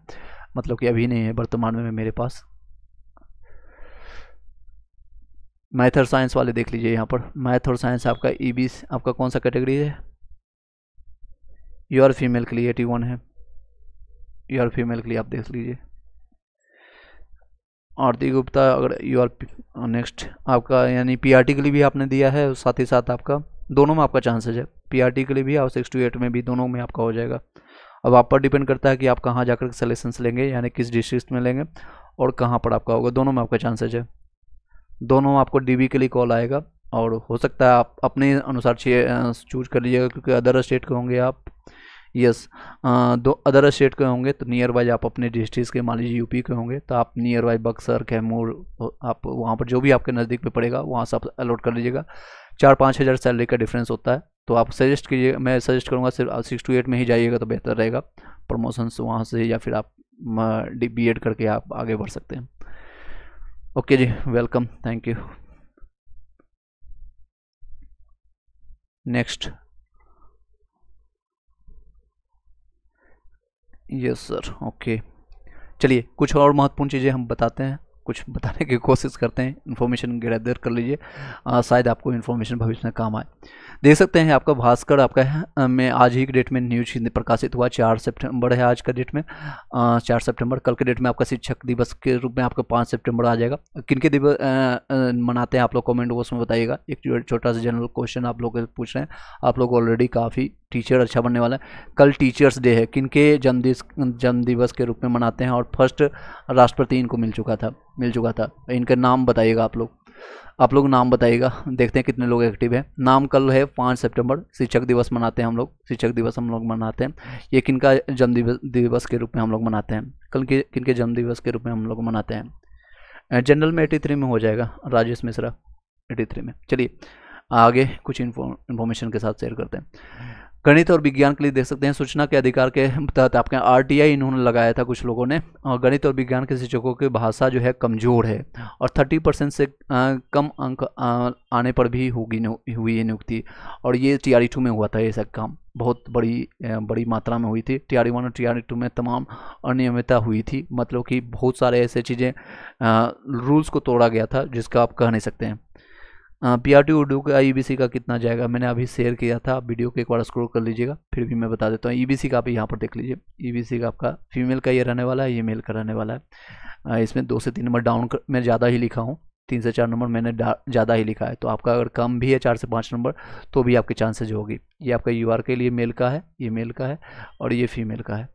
मतलब कि अभी नहीं है वर्तमान में मेरे पास मैथ और साइंस वाले देख लीजिए यहाँ पर मैथ और साइंस आपका ई बी आपका कौन सा कैटेगरी है योर फीमेल के लिए एटी वन है योर फीमेल के लिए आप देख लीजिए आरती गुप्ता अगर यू आर नेक्स्ट आपका यानी पीआरटी के लिए भी आपने दिया है साथ ही साथ आपका दोनों में आपका चांसेज है पीआरटी के लिए भी और सिक्स टू एट में भी दोनों में आपका हो जाएगा अब आप पर डिपेंड करता है कि आप कहाँ जाकर सलेक्शन लेंगे यानी किस डिस्ट्रिक्ट में लेंगे और कहाँ पर आपका होगा दोनों में आपका चांसेज है दोनों आपको डीबी के लिए कॉल आएगा और हो सकता है आप अपने अनुसार चूज कर लीजिएगा क्योंकि अदर स्टेट के होंगे आप यस दो अदर स्टेट के होंगे तो नियर बाई आप अपने डिस्ट्रिक्स के मान लीजिए यूपी के होंगे तो आप नियर बाई बक्सर कैमूर आप वहाँ पर जो भी आपके नज़दीक में पड़ेगा वहाँ से आप अलॉट कर लीजिएगा चार पाँच हज़ार सैलरी का डिफरेंस होता है तो आप सजेस्ट कीजिए मैं सजेस्ट करूँगा सिर्फ सिक्स टू एट में ही जाइएगा तो बेहतर रहेगा प्रमोशंस वहाँ से या फिर आप बी एड करके आप आगे बढ़ सकते हैं okay ji welcome thank you next yes sir okay चलिए कुछ और महत्वपूर्ण चीज़ें हम बताते हैं कुछ बताने की कोशिश करते हैं इन्फॉर्मेशन गैदर कर लीजिए शायद आपको इन्फॉर्मेशन भविष्य में काम आए देख सकते हैं आपका भास्कर आपका है मैं आज ही के डेट में न्यूज प्रकाशित हुआ चार सितंबर है आज का डेट में चार सितंबर कल के डेट में आपका शिक्षक दिवस के रूप में आपका पाँच सितंबर आ जाएगा किन के दिवस मनाते हैं आप लोग कॉमेंट बॉक्स में बताइएगा एक छोटा सा जनरल क्वेश्चन आप लोग पूछ रहे हैं आप लोग ऑलरेडी काफ़ी टीचर अच्छा बनने वाला है कल टीचर्स डे है किन जन्मदिवस जन्मदिवस के रूप में मनाते हैं और फर्स्ट राष्ट्रपति इनको मिल चुका था मिल चुका था इनका नाम बताइएगा आप लोग आप लोग नाम बताइएगा देखते हैं कितने लोग एक्टिव हैं नाम कल है पाँच सितंबर शिक्षक दिवस मनाते हैं हम लोग शिक्षक दिवस हम लोग मनाते हैं ये किन का जन्म दिवस के रूप में हम लोग मनाते हैं कल के किन के जन्मदिवस के रूप में हम लोग मनाते हैं जनरल में एटी थ्री में हो जाएगा राजेश मिश्रा एटी थ्री में चलिए आगे कुछ इन्फॉर्मेशन के साथ शेयर करते हैं गणित और विज्ञान के लिए देख सकते हैं सूचना के अधिकार के तहत आपके आर टी आई इन्होंने लगाया था कुछ लोगों ने और गणित और विज्ञान के शिक्षकों की भाषा जो है कमज़ोर है और थर्टी परसेंट से कम अंक आने पर भी होगी हुई ये नियुक्ति और ये टी आर e में हुआ था ये सब काम बहुत बड़ी बड़ी मात्रा में हुई थी टी आर वन और टी आर टू में तमाम अनियमितता हुई थी मतलब कि बहुत सारे ऐसे चीज़ें रूल्स को तोड़ा गया था जिसका आप कह नहीं सकते हैं पी आर टी उर्दू का ई बी सी का कितना जाएगा मैंने अभी शेयर किया था आप वीडियो को एक बार स्क्रोल कर लीजिएगा फिर भी मैं बता देता हूँ ई बी सी का आप यहाँ पर देख लीजिए ई बी सी का आपका फीमेल का ये रहने वाला है ये मेल का रहने वाला है इसमें दो से तीन नंबर डाउन कर मैं ज़्यादा ही लिखा हूँ तीन से चार नंबर मैंने ज़्यादा ही लिखा है तो आपका अगर कम भी है चार से पाँच नंबर तो भी आपकी चांसेज होगी ये आपका यू आर के लिए मेल का है ये मेल का है और ये फीमेल का है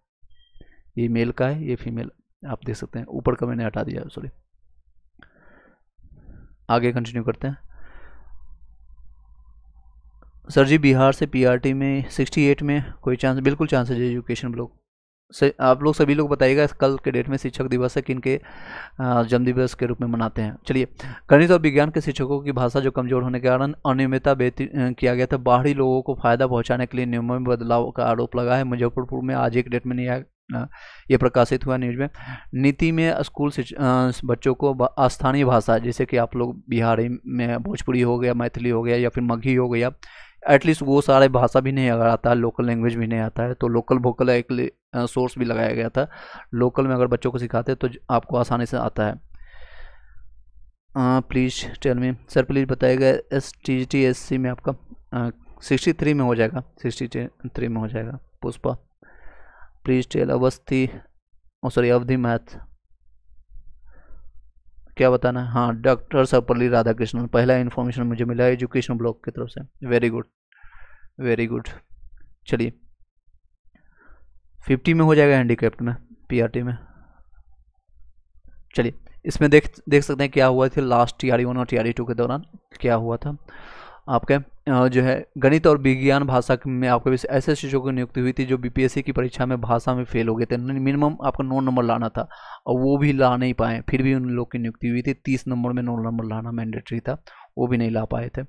ये मेल का है ये फीमेल आप देख सकते हैं ऊपर का मैंने हटा दिया सॉरी आगे कंटिन्यू करते हैं सर जी बिहार से पीआरटी में 68 में कोई चांस बिल्कुल चांसेज एजुकेशन ब्लॉक से आप लोग सभी लोग बताइएगा कल के डेट में शिक्षक दिवस है किन के जन्म दिवस के रूप में मनाते हैं चलिए गणित और विज्ञान के शिक्षकों की भाषा जो कमजोर होने के कारण अनियमितता किया गया था बाहरी लोगों को फायदा पहुंचाने के लिए नियमों में बदलाव का आरोप लगा है मुजफ्फरपुर में आज एक डेट में नहीं ये प्रकाशित हुआ न्यूज में नीति में स्कूल बच्चों को स्थानीय भाषा जैसे कि आप लोग बिहारी में भोजपुरी हो गया मैथिली हो गया या फिर मघी हो गया एटलीस्ट वो सारे भाषा भी नहीं अगर आता है लोकल लैंग्वेज भी नहीं आता है तो लोकल वोकल एक सोर्स भी लगाया गया था लोकल में अगर बच्चों को सिखाते तो आपको आसानी से आता है please tell me sir please बताइएगा S T T S C में आपका सिक्सटी थ्री में हो जाएगा सिक्सटी थ्री में हो जाएगा पुष्पा प्लीज़ टेल अवस्थी और सॉरी अवधि मैथ क्या बताना है हाँ डॉक्टर सर्वपल्ली राधाकृष्णन पहला इन्फॉर्मेशन मुझे मिला है एजुकेशन ब्लॉक की तरफ से वेरी गुड वेरी गुड चलिए फिफ्टी में हो जाएगा हैंडीक्राफ्ट में पीआरटी में चलिए इसमें देख देख सकते हैं क्या हुआ थे लास्ट टी आर वन और टी आर टू के दौरान क्या हुआ था आपके जो है गणित और विज्ञान भाषा में आपके ऐसे शिक्षकों की नियुक्ति हुई थी जो बीपीएससी की परीक्षा में भाषा में फेल हो गए थे मिनिमम आपको नौ नंबर लाना था और वो भी ला नहीं पाए फिर भी उन लोग की नियुक्ति हुई थी तीस नंबर में नौ नंबर लाना मैंडेटरी था वो भी नहीं ला पाए थे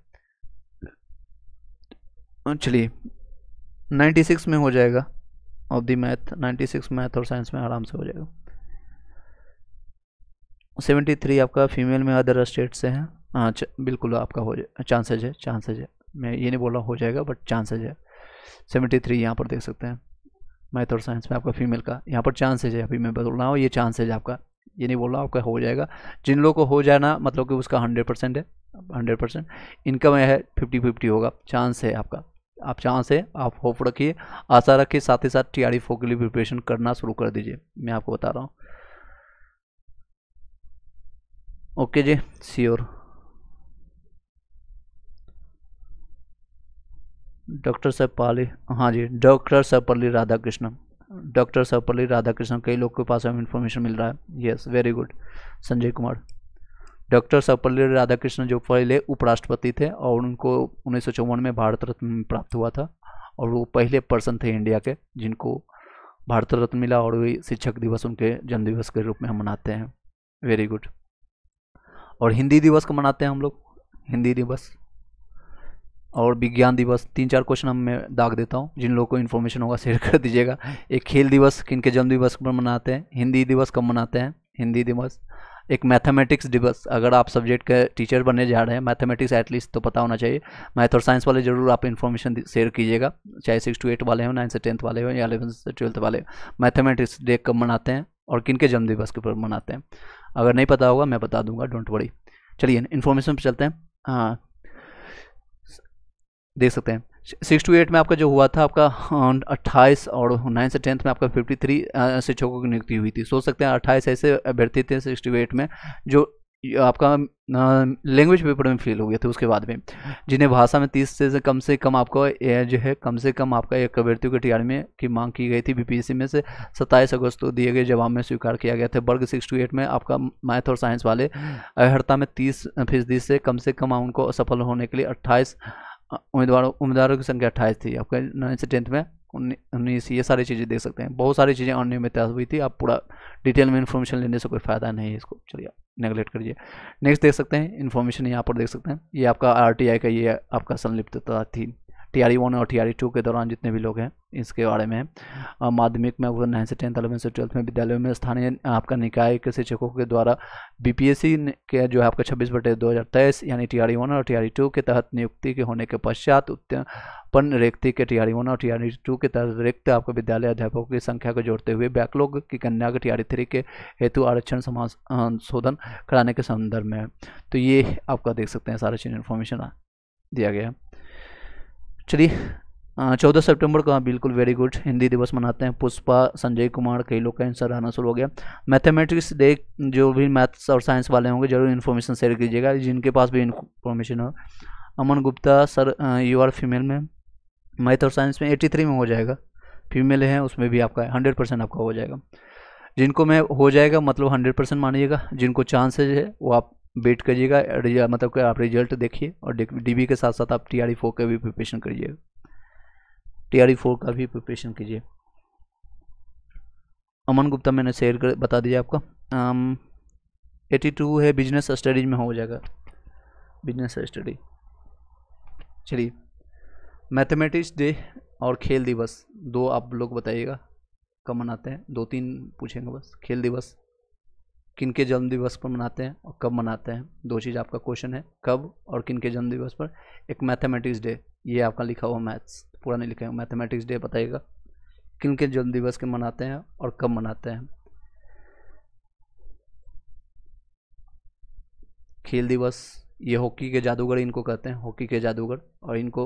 चलिए 96 में हो जाएगा ऑफ दी मैथ 96 मैथ और साइंस में आराम से हो जाएगा 73 आपका फीमेल में अदर स्टेट से है हाँ बिल्कुल आपका हो जाए चांसेज है चांसेज है मैं ये नहीं बोल रहा हो जाएगा बट चांसेज है सेवेंटी थ्री यहाँ पर देख सकते हैं मैथ और साइंस में आपका फीमेल का यहाँ पर चांसेज है अभी मैं बोल रहा हूँ ये चांसेज आपका ये नहीं बोल रहा आपका हो जाएगा जिन लोगों को हो जाना मतलब कि उसका हंड्रेड परसेंट है हंड्रेड परसेंट इनकम है फिफ्टी फिफ्टी होगा चांस है आपका आप चांस है आप होप रखिए आशा रखिए साथ ही साथ टी आर के लिए प्रिपरेशन करना शुरू कर दीजिए मैं आपको बता रहा हूँ ओके जी श्योर डॉक्टर पाली हाँ जी डॉक्टर सर्वपल्ली राधा कृष्णन डॉक्टर सर्वपल्ली राधा कृष्णन कई लोग के पास हमें इन्फॉर्मेशन मिल रहा है yes very good Sanjay Kumar doctor Sarvepalli Radhakrishnan जो पहले उपराष्ट्रपति थे और उनको उन्नीस में भारत रत्न प्राप्त हुआ था और वो पहले पर्सन थे इंडिया के जिनको भारत रत्न मिला और वही शिक्षक दिवस उनके जन्म दिवस के रूप में हम मनाते हैं वेरी गुड और हिंदी दिवस को मनाते हैं हम लोग हिंदी दिवस और विज्ञान दिवस तीन चार क्वेश्चन हम मैं दाग देता हूँ जिन लोगों को इन्फॉर्मेशन होगा शेयर कर दीजिएगा एक खेल दिवस किन के जन्म दिवस पर मनाते हैं हिंदी दिवस कब मनाते हैं हिंदी दिवस एक मैथमेटिक्स दिवस अगर आप सब्जेक्ट के टीचर बनने जा रहे हैं मैथमेटिक्स एटलीस्ट तो पता होना चाहिए मैथ और साइंस वाले जरूर आप इन्फॉर्मेशन शेयर कीजिएगा चाहे सिक्स टू एट वाले हों नाइन से टेंथ वाले हों या अलेवन से ट्वेल्थ वाले मैथमेटिक्स डे कब मनाते हैं और किन के जन्म दिवस के ऊपर मनाते हैं अगर नहीं पता होगा मैं बता दूंगा डोंट वरी चलिए इन्फॉर्मेशन पर चलते हैं हाँ देख सकते हैं सिक्स टू एट में आपका जो हुआ था आपका अं, अट्ठाईस और नाइन्थ से टेंथ में आपका फिफ्टी थ्री शिक्षकों की नियुक्ति हुई थी सोच सकते हैं अट्ठाईस ऐसे अभ्यर्थी थे सिक्स टू एट में जो आपका लैंग्वेज पेपर में फेल हो गए थे उसके बाद में जिन्हें भाषा में तीस से कम से कम आपको जो है कम से कम आपका एक अभ्यर्थियों के टीआर में की मांग की गई थी बीपीएससी में से सत्ताईस अगस्त को दिए गए जवाब में स्वीकार किया गया था वर्ग सिक्स टू एट में आपका मैथ और साइंस वाले अहर्ता में तीस फीसदी से कम से कम उनको असफल होने के लिए अट्ठाईस उम्मीदवारों उम्मीदवारों की संख्या अट्ठाईस थी आपके नाइन से टेंथ में उन्नीस ये सारी चीज़ें देख सकते हैं बहुत सारी चीज़ें तैयार हुई थी आप पूरा डिटेल में इन्फॉर्मेशन लेने से कोई फ़ायदा नहीं है इसको चलिए नेगलेक्ट करिए नेक्स्ट देख सकते हैं इन्फॉर्मेशन यहाँ पर देख सकते हैं ये आपका आर का ये आपका संलिप्तता थी टी वन e और टी टू e के दौरान जितने भी लोग हैं इसके बारे में माध्यमिक में अगर नाइन से टेंथ अलेवन से ट्वेल्थ में विद्यालयों में स्थानीय आपका निकाय के शिक्षकों के द्वारा बीपीएससी के जो है आपका छब्बीस बटे दो हज़ार तेईस यानी टी वन e और टी टू के तहत नियुक्ति के होने के पश्चात उत्पन्न रिक्ति के टी वन और टी टू के तहत रिक्त आपके विद्यालय अध्यापकों की संख्या को जोड़ते हुए बैकलॉग की कन्या के टी थ्री के हेतु आरक्षण संशोधन कराने के संदर्भ में तो ये आपका देख सकते हैं सारा चीज़ इन्फॉर्मेशन दिया गया है चलिए चौदह सितंबर को बिल्कुल वेरी गुड हिंदी दिवस मनाते हैं पुष्पा संजय कुमार कई लोग का आंसर आना शुरू हो गया मैथमेटिक्स डे जो भी मैथ्स और साइंस वाले होंगे जरूर इन्फॉर्मेशन शेयर कीजिएगा जिनके पास भी इन्फॉर्मेशन हो Aman Gupta sir U R female में मैथ और साइंस में थ्री में हो जाएगा फीमेल हैं उसमें भी आपका हंड्रेड परसेंट आपका हो जाएगा जिनको मैं हो जाएगा मतलब हंड्रेड परसेंट मानिएगा जिनको चांसेज है वो आप वेट करिएगा मतलब कि आप रिजल्ट देखिए और डीबी के साथ साथ आप टी आर फोर का भी प्रिपरेशन करिए टी आर फोर का भी प्रिपरेशन कीजिए अमन गुप्ता मैंने शेयर कर बता दिया आपका एटी टू है बिजनेस स्टडीज में हो जाएगा बिजनेस स्टडी चलिए मैथमेटिक्स डे और खेल दिवस दो आप लोग बताइएगा कमन आते हैं दो तीन पूछेंगे बस खेल दिवस किन के जन्म दिवस पर मनाते हैं और कब मनाते हैं दो चीज़ आपका क्वेश्चन है कब और किन के जन्म दिवस पर एक मैथमेटिक्स डे ये आपका लिखा हुआ मैथ्स पूरा नहीं लिखा हुआ मैथमेटिक्स डे बताइएगा किन के जन्म दिवस के मनाते हैं और कब मनाते हैं खेल दिवस ये हॉकी के जादूगर इनको कहते हैं हॉकी के जादूगर और इनको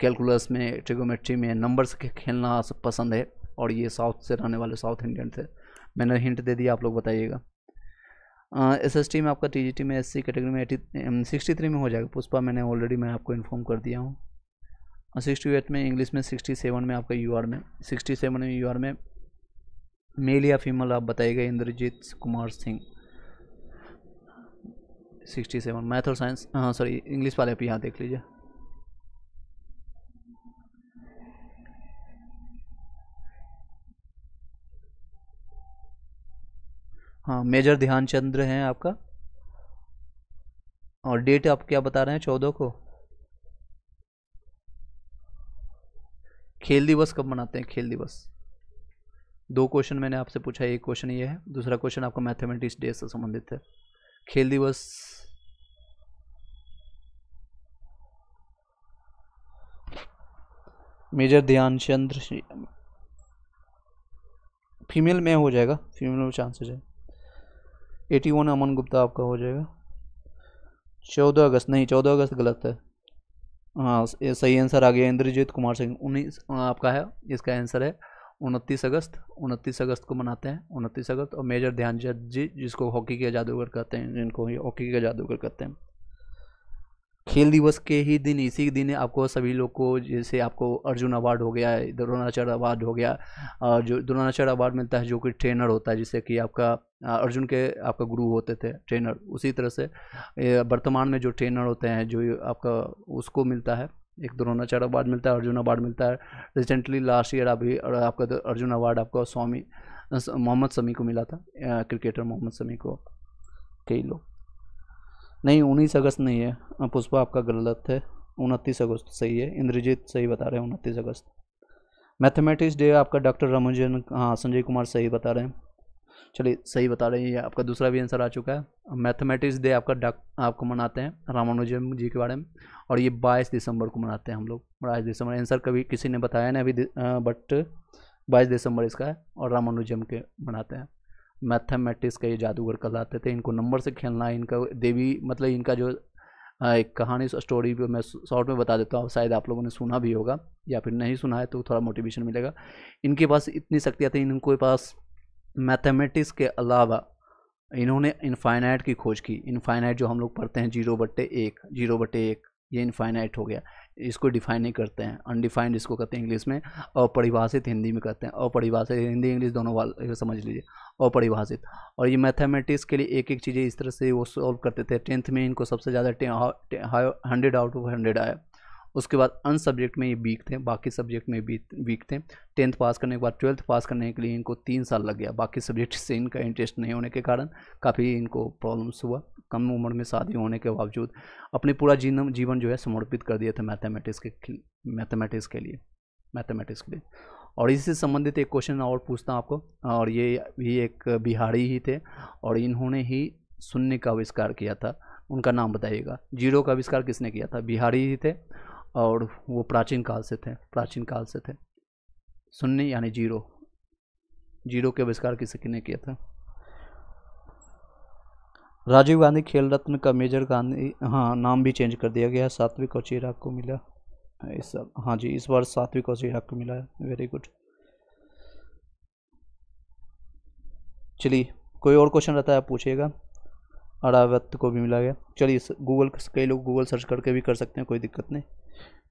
कैलकुलस में ट्रिगोमेट्री में नंबर्स खेलना पसंद है और ये साउथ से रहने वाले साउथ इंडियन थे मैंने हिंट दे दिया आप लोग बताइएगा एस एस टी में आपका टी जी टी में एस सी कैटेगरी में एटी सिक्सटी थ्री में हो जाएगा पुष्पा मैंने ऑलरेडी मैं आपको इन्फॉर्म कर दिया हूँ सिक्सटी एट में इंग्लिश में सिक्सटी सेवन में आपका यू आर में सिक्सटी सेवन में यू आर में मेल या फीमेल आप बताइएगा Indrajeet Kumar Singh sixty seven math और साइंस हाँ सॉरी इंग्लिश वाले आप यहाँ देख लीजिए हाँ मेजर ध्यानचंद्र हैं आपका और डेट आप क्या बता रहे हैं चौदह को खेल दिवस कब मनाते हैं खेल दिवस दो क्वेश्चन मैंने आपसे पूछा एक क्वेश्चन ये है दूसरा क्वेश्चन आपका मैथमेटिक्स डे से संबंधित है खेल दिवस मेजर ध्यानचंद्र फीमेल में हो जाएगा फीमेल में चांस हो जाएगा एटी वन अमन गुप्ता आपका हो जाएगा चौदह अगस्त नहीं चौदह अगस्त गलत है हाँ सही आंसर आ गया इंद्रजीत कुमार सिंह उन्नीस आपका है इसका आंसर है उनतीस अगस्त उनतीस अगस्त को मनाते हैं उनतीस अगस्त और मेजर ध्यानचंद जी जिसको हॉकी के जादूगर कहते हैं जिनको हॉकी के जादूगर कहते हैं खेल दिवस के ही दिन इसी दिन आपको सभी लोग को जैसे आपको अर्जुन अवार्ड हो गया द्रोणाचार्य अवार्ड हो गया और जो द्रोणाचार्य अवार्ड मिलता है जो कि ट्रेनर होता है जिससे कि आपका अर्जुन के आपका गुरु होते थे ट्रेनर उसी तरह से वर्तमान में जो ट्रेनर होते हैं जो आपका उसको मिलता है एक द्रोणाचार्य अवार्ड मिलता है अर्जुन अवार्ड मिलता है रिसेंटली लास्ट ईयर अभी आपका अर्जुन अवार्ड आपको स्वामी मोहम्मद शमी को मिला था क्रिकेटर मोहम्मद शमी को कई लोग नहीं उन्नीस अगस्त नहीं है हाँ, पुष्पा आपका गलत है उनतीस अगस्त सही है इंद्रजीत सही बता रहे हैं उनतीस अगस्त मैथमेटिक्स डे आपका डॉक्टर रमोजन हाँ संजय कुमार सही बता रहे हैं चलिए सही बता रहे हैं ये आपका दूसरा भी आंसर आ चुका है मैथमेटिक्स डे आपका डॉक आपको मनाते हैं रामानुजन जी के बारे में और ये बाईस दिसंबर को मनाते हैं हम लोग बाईस दिसंबर आंसर कभी किसी ने बताया नहीं अभी बट बाईस दिसंबर इसका है और रामानुजम के मनाते हैं मैथमेटिक्स का ये जादूगर कहलाते थे इनको नंबर से खेलना इनका देवी मतलब इनका जो एक कहानी स्टोरी भी मैं शॉर्ट में बता देता हूँ शायद आप लोगों ने सुना भी होगा या फिर नहीं सुना है तो थोड़ा मोटिवेशन मिलेगा इनके पास इतनी शक्तियाँ थी इनके पास मैथमेटिक्स के अलावा इन्होंने इनफाइनाइट की खोज की इनफाइनाइट जो हम लोग पढ़ते हैं जीरो बट्टे एक जीरो बट्टे एक ये इनफाइनाइट हो गया इसको डिफाइन नहीं करते हैं अनडिफाइंड इसको कहते हैं इंग्लिश में अपरिभाषित हिंदी में कहते हैं अपरिभाषित हिंदी इंग्लिश दोनों वाले समझ लीजिए अपरिभाषित और ये मैथमेटिक्स के लिए एक एक चीज़ें इस तरह से वो सॉल्व करते थे टेंथ में इनको सबसे ज़्यादा हंड्रेड आउट ऑफ हंड्रेड आया उसके बाद अन सब्जेक्ट में ये वीक थे बाकी सब्जेक्ट में भी वीक थे टेंथ पास करने के बाद ट्वेल्थ पास करने के लिए इनको तीन साल लग गया बाकी सब्जेक्ट से इनका इंटरेस्ट नहीं होने के कारण काफ़ी इनको प्रॉब्लम्स हुआ कम उम्र में शादी होने के बावजूद अपने पूरा जीवन जीवन जो है समर्पित कर दिए थे मैथमेटिक्स के मैथमेटिक्स के लिए मैथमेटिक्स के लिए और इससे संबंधित एक क्वेश्चन और पूछता हूँ आपको और ये भी एक बिहारी ही थे और इन्होंने ही शून्य का आविष्कार किया था उनका नाम बताइएगा जीरो का आविष्कार किसने किया था बिहारी ही थे और वो प्राचीन काल से थे प्राचीन काल से थे शून्य यानी जीरो जीरो के आविष्कार किसने किया था राजीव गांधी खेल रत्न का मेजर गांधी हाँ नाम भी चेंज कर दिया गया है सात्विक और चिराग को मिला इस हाँ जी इस बार सात्विक और चिराग को मिला है वेरी गुड चलिए कोई और क्वेश्चन रहता है आप पूछिएगा अरावत को भी मिला गया चलिए गूगल कई लोग गूगल सर्च करके भी कर सकते हैं कोई दिक्कत नहीं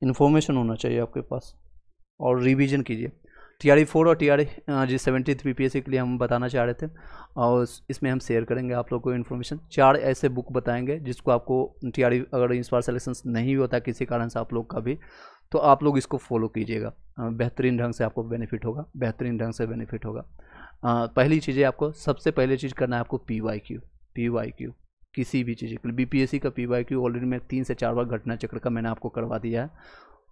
इन्फॉर्मेशन होना चाहिए आपके पास और रिवीजन कीजिए टी आर फोर और टी आर e, जी सेवेंटी थ्री पी के लिए हम बताना चाह रहे थे और इसमें हम शेयर करेंगे आप लोग को इन्फॉर्मेशन चार ऐसे बुक बताएंगे जिसको आपको टी आर e अगर इस बार सेलेक्शन नहीं होता किसी कारण से आप लोग का भी तो आप लोग इसको फॉलो कीजिएगा बेहतरीन ढंग से आपको बेनिफिट होगा बेहतरीन ढंग से बेनिफिट होगा आ, पहली चीज़ें आपको सबसे पहले चीज़ करना है आपको P Y Q P Y Q किसी भी चीज़ के लिए बी पी एस सी का पी वाई क्यू ऑलरेडी मैं तीन से चार बार घटना चक्र का मैंने आपको करवा दिया है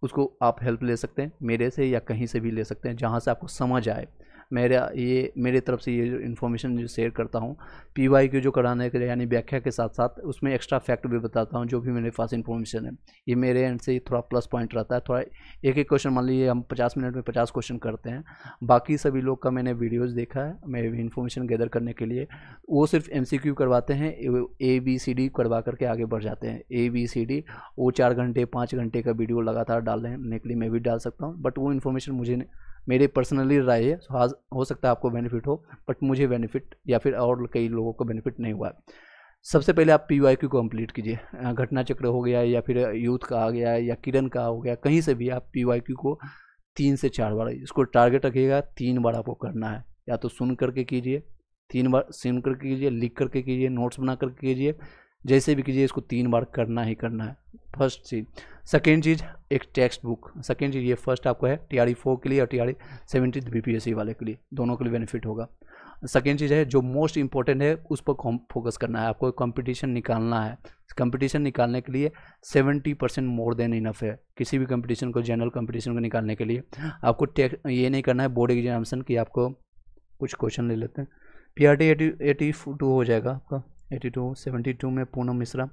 उसको आप हेल्प ले सकते हैं मेरे से या कहीं से भी ले सकते हैं जहाँ से आपको समझ आए मेरा ये मेरे तरफ से ये इन्फॉर्मेशन जो शेयर करता हूँ पी वाई क्यू जो कराने के लिए यानी व्याख्या के साथ साथ उसमें एक्स्ट्रा फैक्ट भी बताता हूँ जो भी मेरे पास इन्फॉर्मेशन है ये मेरे एंड से थोड़ा प्लस पॉइंट रहता है थोड़ा एक एक क्वेश्चन मान लीजिए हम पचास मिनट में पचास क्वेश्चन करते हैं बाकी सभी लोग का मैंने वीडियोज़ देखा है मेरे इन्फॉर्मेशन गैदर करने के लिए वो सिर्फ एम करवाते हैं ए बी सी डी करवा करके आगे बढ़ जाते हैं ए बी सी डी वो चार घंटे पाँच घंटे का वीडियो लगातार डालने के लिए मैं भी डाल सकता हूँ बट वो इन्फॉर्मेशन मुझे मेरे पर्सनली राय है हो सकता है आपको बेनिफिट हो बट मुझे बेनिफिट या फिर और कई लोगों को बेनिफिट नहीं हुआ सबसे पहले आप पी वाई क्यू को कंप्लीट कीजिए घटना चक्र हो गया या फिर यूथ का आ गया या किरण का हो गया कहीं से भी आप पी वाई क्यू को तीन से चार बार इसको टारगेट रखिएगा तीन बार आपको करना है या तो सुन करके कीजिए तीन बार सुन करके कीजिए लिख करके कीजिए नोट्स बना करके कीजिए जैसे भी कीजिए इसको तीन बार करना ही करना है फर्स्ट चीज़ सेकेंड चीज़ एक टेक्स्ट बुक सेकेंड चीज़ ये फर्स्ट आपको है टी आर फोर के लिए और टी आर सेवेंटी बी वाले के लिए दोनों के लिए बेनिफिट होगा सेकेंड चीज़ है जो मोस्ट इंपॉर्टेंट है उस पर फोकस करना है आपको कंपटीशन निकालना है कंपटीशन निकालने के लिए 70 परसेंट मोर देन इनफ है किसी भी कंपटीशन को जनरल कंपटीशन को निकालने के लिए आपको ये नहीं करना है बोर्ड एग्जामेशन की आपको कुछ क्वेश्चन ले लेते हैं P R eighty eighty two हो जाएगा आपका एटी टू सेवेंटी टू में Poonam Mishra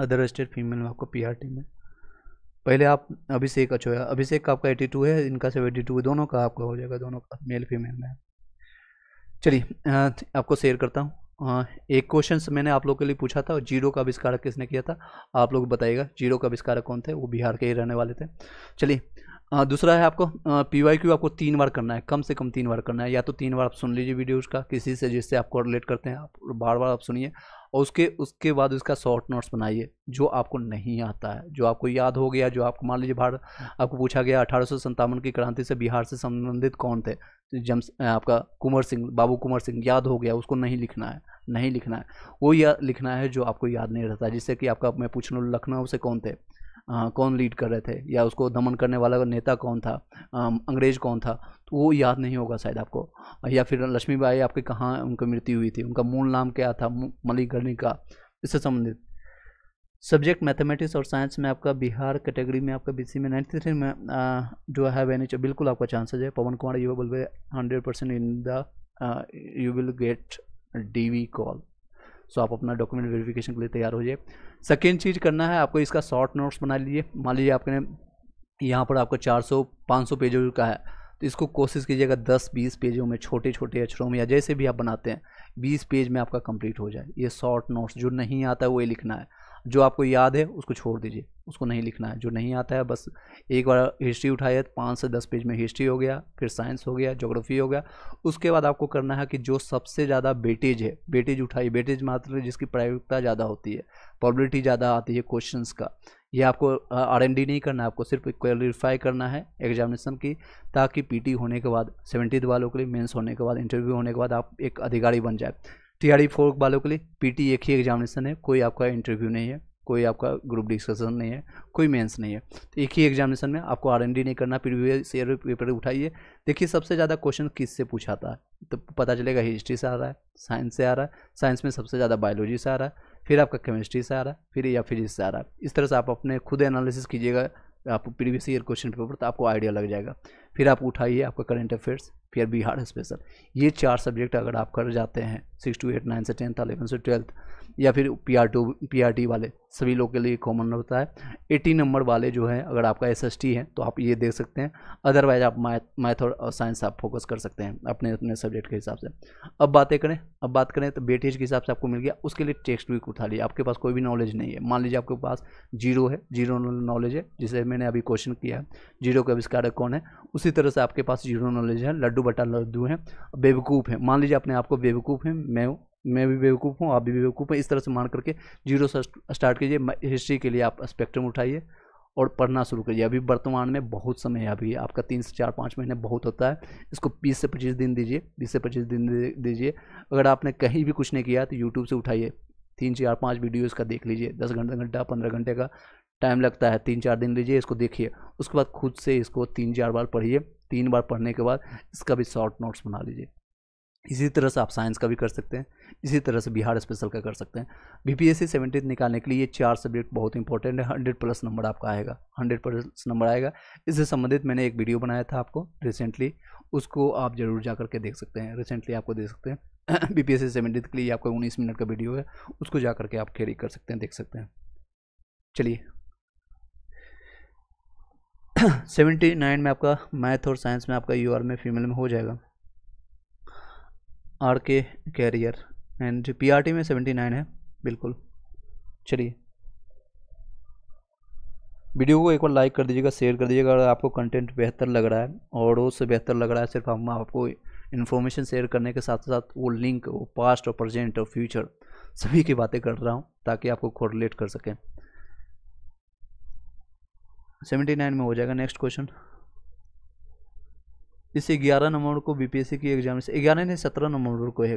other state female में आपको पी में पहले आप अभिषेक अचोया अभिषेक का आपका एटी टू है इनका सेवेंटी टू दोनों का आपका हो जाएगा दोनों का मेल फीमेल में चलिए आपको शेयर करता हूँ एक क्वेश्चन मैंने आप लोग के लिए पूछा था जीरो का आविष्कारक किसने किया था आप लोग बताइएगा जीरो का आविष्कारक कौन थे वो बिहार के ही रहने वाले थे चलिए हाँ, दूसरा है आपको पी वाई क्यू आपको तीन बार करना है कम से कम तीन बार करना है या तो तीन बार आप सुन लीजिए वीडियो उसका किसी से जिससे आपको रिलेट करते हैं आप बार बार आप सुनिए और उसके उसके बाद उसका शॉर्ट नोट्स बनाइए जो आपको नहीं आता है जो आपको याद हो गया जो आपको मान लीजिए भारत आपको पूछा गया अठारह की क्रांति से बिहार से संबंधित कौन थे तो जम आपका कुंवर सिंह बाबू कुंवर सिंह याद हो गया उसको नहीं लिखना है नहीं लिखना है वो या लिखना है जो आपको याद नहीं रहता जिससे कि आपका मैं पूछ लूँ लखनऊ से कौन थे कौन लीड कर रहे थे या उसको दमन करने वाला नेता कौन था अंग्रेज कौन था तो वो याद नहीं होगा शायद आपको या फिर लक्ष्मी बाई आपके कहाँ उनकी मृत्यु हुई थी उनका मूल नाम क्या था गर्णी का इससे संबंधित सब्जेक्ट मैथमेटिक्स और साइंस में आपका बिहार कैटेगरी में आपका बीसी में नाइन्टी थ्री में आ, जो है वेन बिल्कुल आपका चांसेज है पवन कुमार यू बल्बे hundred percent in the you will get D V call so आप अपना डॉक्यूमेंट वेरिफिकेशन के लिए तैयार हो जाइए सेकेंड चीज़ करना है आपको इसका शॉर्ट नोट्स बना लीजिए मान लीजिए आपने यहाँ पर आपको 400 500 पेजों का है तो इसको कोशिश कीजिएगा 10 20 पेजों में छोटे छोटे अक्षरों में या जैसे भी आप बनाते हैं 20 पेज में आपका कंप्लीट हो जाए ये शॉर्ट नोट्स जो नहीं आता है वो ये लिखना है जो आपको याद है उसको छोड़ दीजिए उसको नहीं लिखना है जो नहीं आता है बस एक बार हिस्ट्री उठाइए तो पाँच से दस पेज में हिस्ट्री हो गया फिर साइंस हो गया जोग्राफी हो गया उसके बाद आपको करना है कि जो सबसे ज़्यादा बेटेज है बेटेज उठाइए बेटेज मात्र जिसकी प्रायोगिकता ज़्यादा होती है प्रॉबिलिटी ज़्यादा आती है क्वेश्चन का ये आपको आर एन डी नहीं करना है आपको सिर्फ क्वालिफाई करना है एग्जामिनेशन की ताकि पीटी होने के बाद सेवेंटीथ वालों के लिए मेंस होने के बाद इंटरव्यू होने के बाद आप एक अधिकारी बन जाए तिहाड़ी फोर वालों के लिए पीटी एक ही एग्जामिनेशन है कोई आपका इंटरव्यू नहीं है कोई आपका ग्रुप डिस्कशन नहीं है कोई मेंस नहीं है तो एक ही एग्जामिनेशन में आपको आर नहीं करना प्रीवियस ईयर पेपर उठाइए देखिए सबसे ज़्यादा क्वेश्चन किससे पूछाता है तो पता चलेगा हिस्ट्री से आ रहा है साइंस से आ रहा है साइंस में सबसे ज़्यादा बायोलॉजी से आ रहा है फिर आपका केमिस्ट्री से आ रहा है फिर या फिजिक्स से आ रहा है इस तरह से आप अपने खुद एनालिसिस कीजिएगा आप प्रीवियस ईयर क्वेश्चन पेपर तो आपको आइडिया लग जाएगा फिर आप उठाइए आपका करंट अफेयर्स फिर बिहार स्पेशल ये चार सब्जेक्ट अगर आप कर जाते हैं सिक्स टू एट नाइन से टेंथ अलेवन से ट्वेल्थ या फिर P R two P R T वाले सभी लोग के लिए कॉमन होता है एटी नंबर वाले जो है अगर आपका एस एस टी है तो आप ये देख सकते हैं अदरवाइज आप मैथ मैथ और साइंस आप फोकस कर सकते हैं अपने अपने सब्जेक्ट के हिसाब से अब बातें करें अब बात करें तो बेटेज के हिसाब से आपको मिल गया उसके लिए टेक्स्ट बुक उठा लीजिए आपके पास कोई भी नॉलेज नहीं है मान लीजिए आपके पास जीरो है जीरो नॉलेज है जिसे मैंने अभी क्वेश्चन किया है जीरो का आविष्कार कौन है उसी तरह से आपके पास जीरो नॉलेज है लड्डू बटा लड्डू है बेवकूफ़ है मान लीजिए अपने आपको बेवकूफ़ है मैं मैं भी बेवकूफ़ हूँ आप भी बेवकूफ़ हैं इस तरह से मान करके जीरो से स्टार्ट कीजिए हिस्ट्री के लिए आप स्पेक्ट्रम उठाइए और पढ़ना शुरू करिए अभी वर्तमान में बहुत समय है अभी आपका तीन से चार पाँच महीने बहुत होता है इसको बीस से पच्चीस दिन दीजिए बीस से पच्चीस दिन दीजिए अगर आपने कहीं भी कुछ नहीं किया तो यूट्यूब से उठाइए तीन चार पाँच वीडियो का देख लीजिए दस घंटे घंटा पंद्रह घंटे का टाइम लगता है तीन चार दिन लीजिए इसको देखिए उसके बाद खुद से इसको तीन चार बार पढ़िए तीन बार पढ़ने के बाद इसका भी शॉर्ट नोट्स बना लीजिए इसी तरह से आप साइंस का भी कर सकते हैं इसी तरह से बिहार स्पेशल का कर सकते हैं B P S C seventeen निकालने के लिए ये चार सब्जेक्ट बहुत इंपॉर्टेंट है हंड्रेड प्लस नंबर आपका आएगा हंड्रेड प्लस नंबर आएगा इससे संबंधित मैंने एक वीडियो बनाया था आपको रिसेंटली उसको आप जरूर जा करके देख सकते हैं रिसेंटली आपको देख सकते हैं B P S C seventeen के लिए आपका उन्नीस मिनट का वीडियो है उसको जा करके आप कैरी कर सकते हैं देख सकते हैं चलिए सेवेंटी नाइन में आपका मैथ और साइंस में आपका यू आर में फीमेल में हो जाएगा आर के career and P R T में सेवेंटी नाइन है बिल्कुल चलिए वीडियो को एक बार लाइक कर दीजिएगा शेयर कर दीजिएगा अगर आपको कंटेंट बेहतर लग रहा है और उससे बेहतर लग रहा है सिर्फ हम आपको इन्फॉर्मेशन शेयर करने के साथ साथ वो लिंक वो पास्ट और प्रजेंट और फ्यूचर सभी की बातें कर रहा हूँ ताकि आपको कोरिलेट कर सकें सेवेंटी नाइन में हो जाएगा नेक्स्ट क्वेश्चन इस ग्यारह नवंबर को बीपीएससी की एग्जामिनेशन ग्यारह नहीं सत्रह नवंबर को है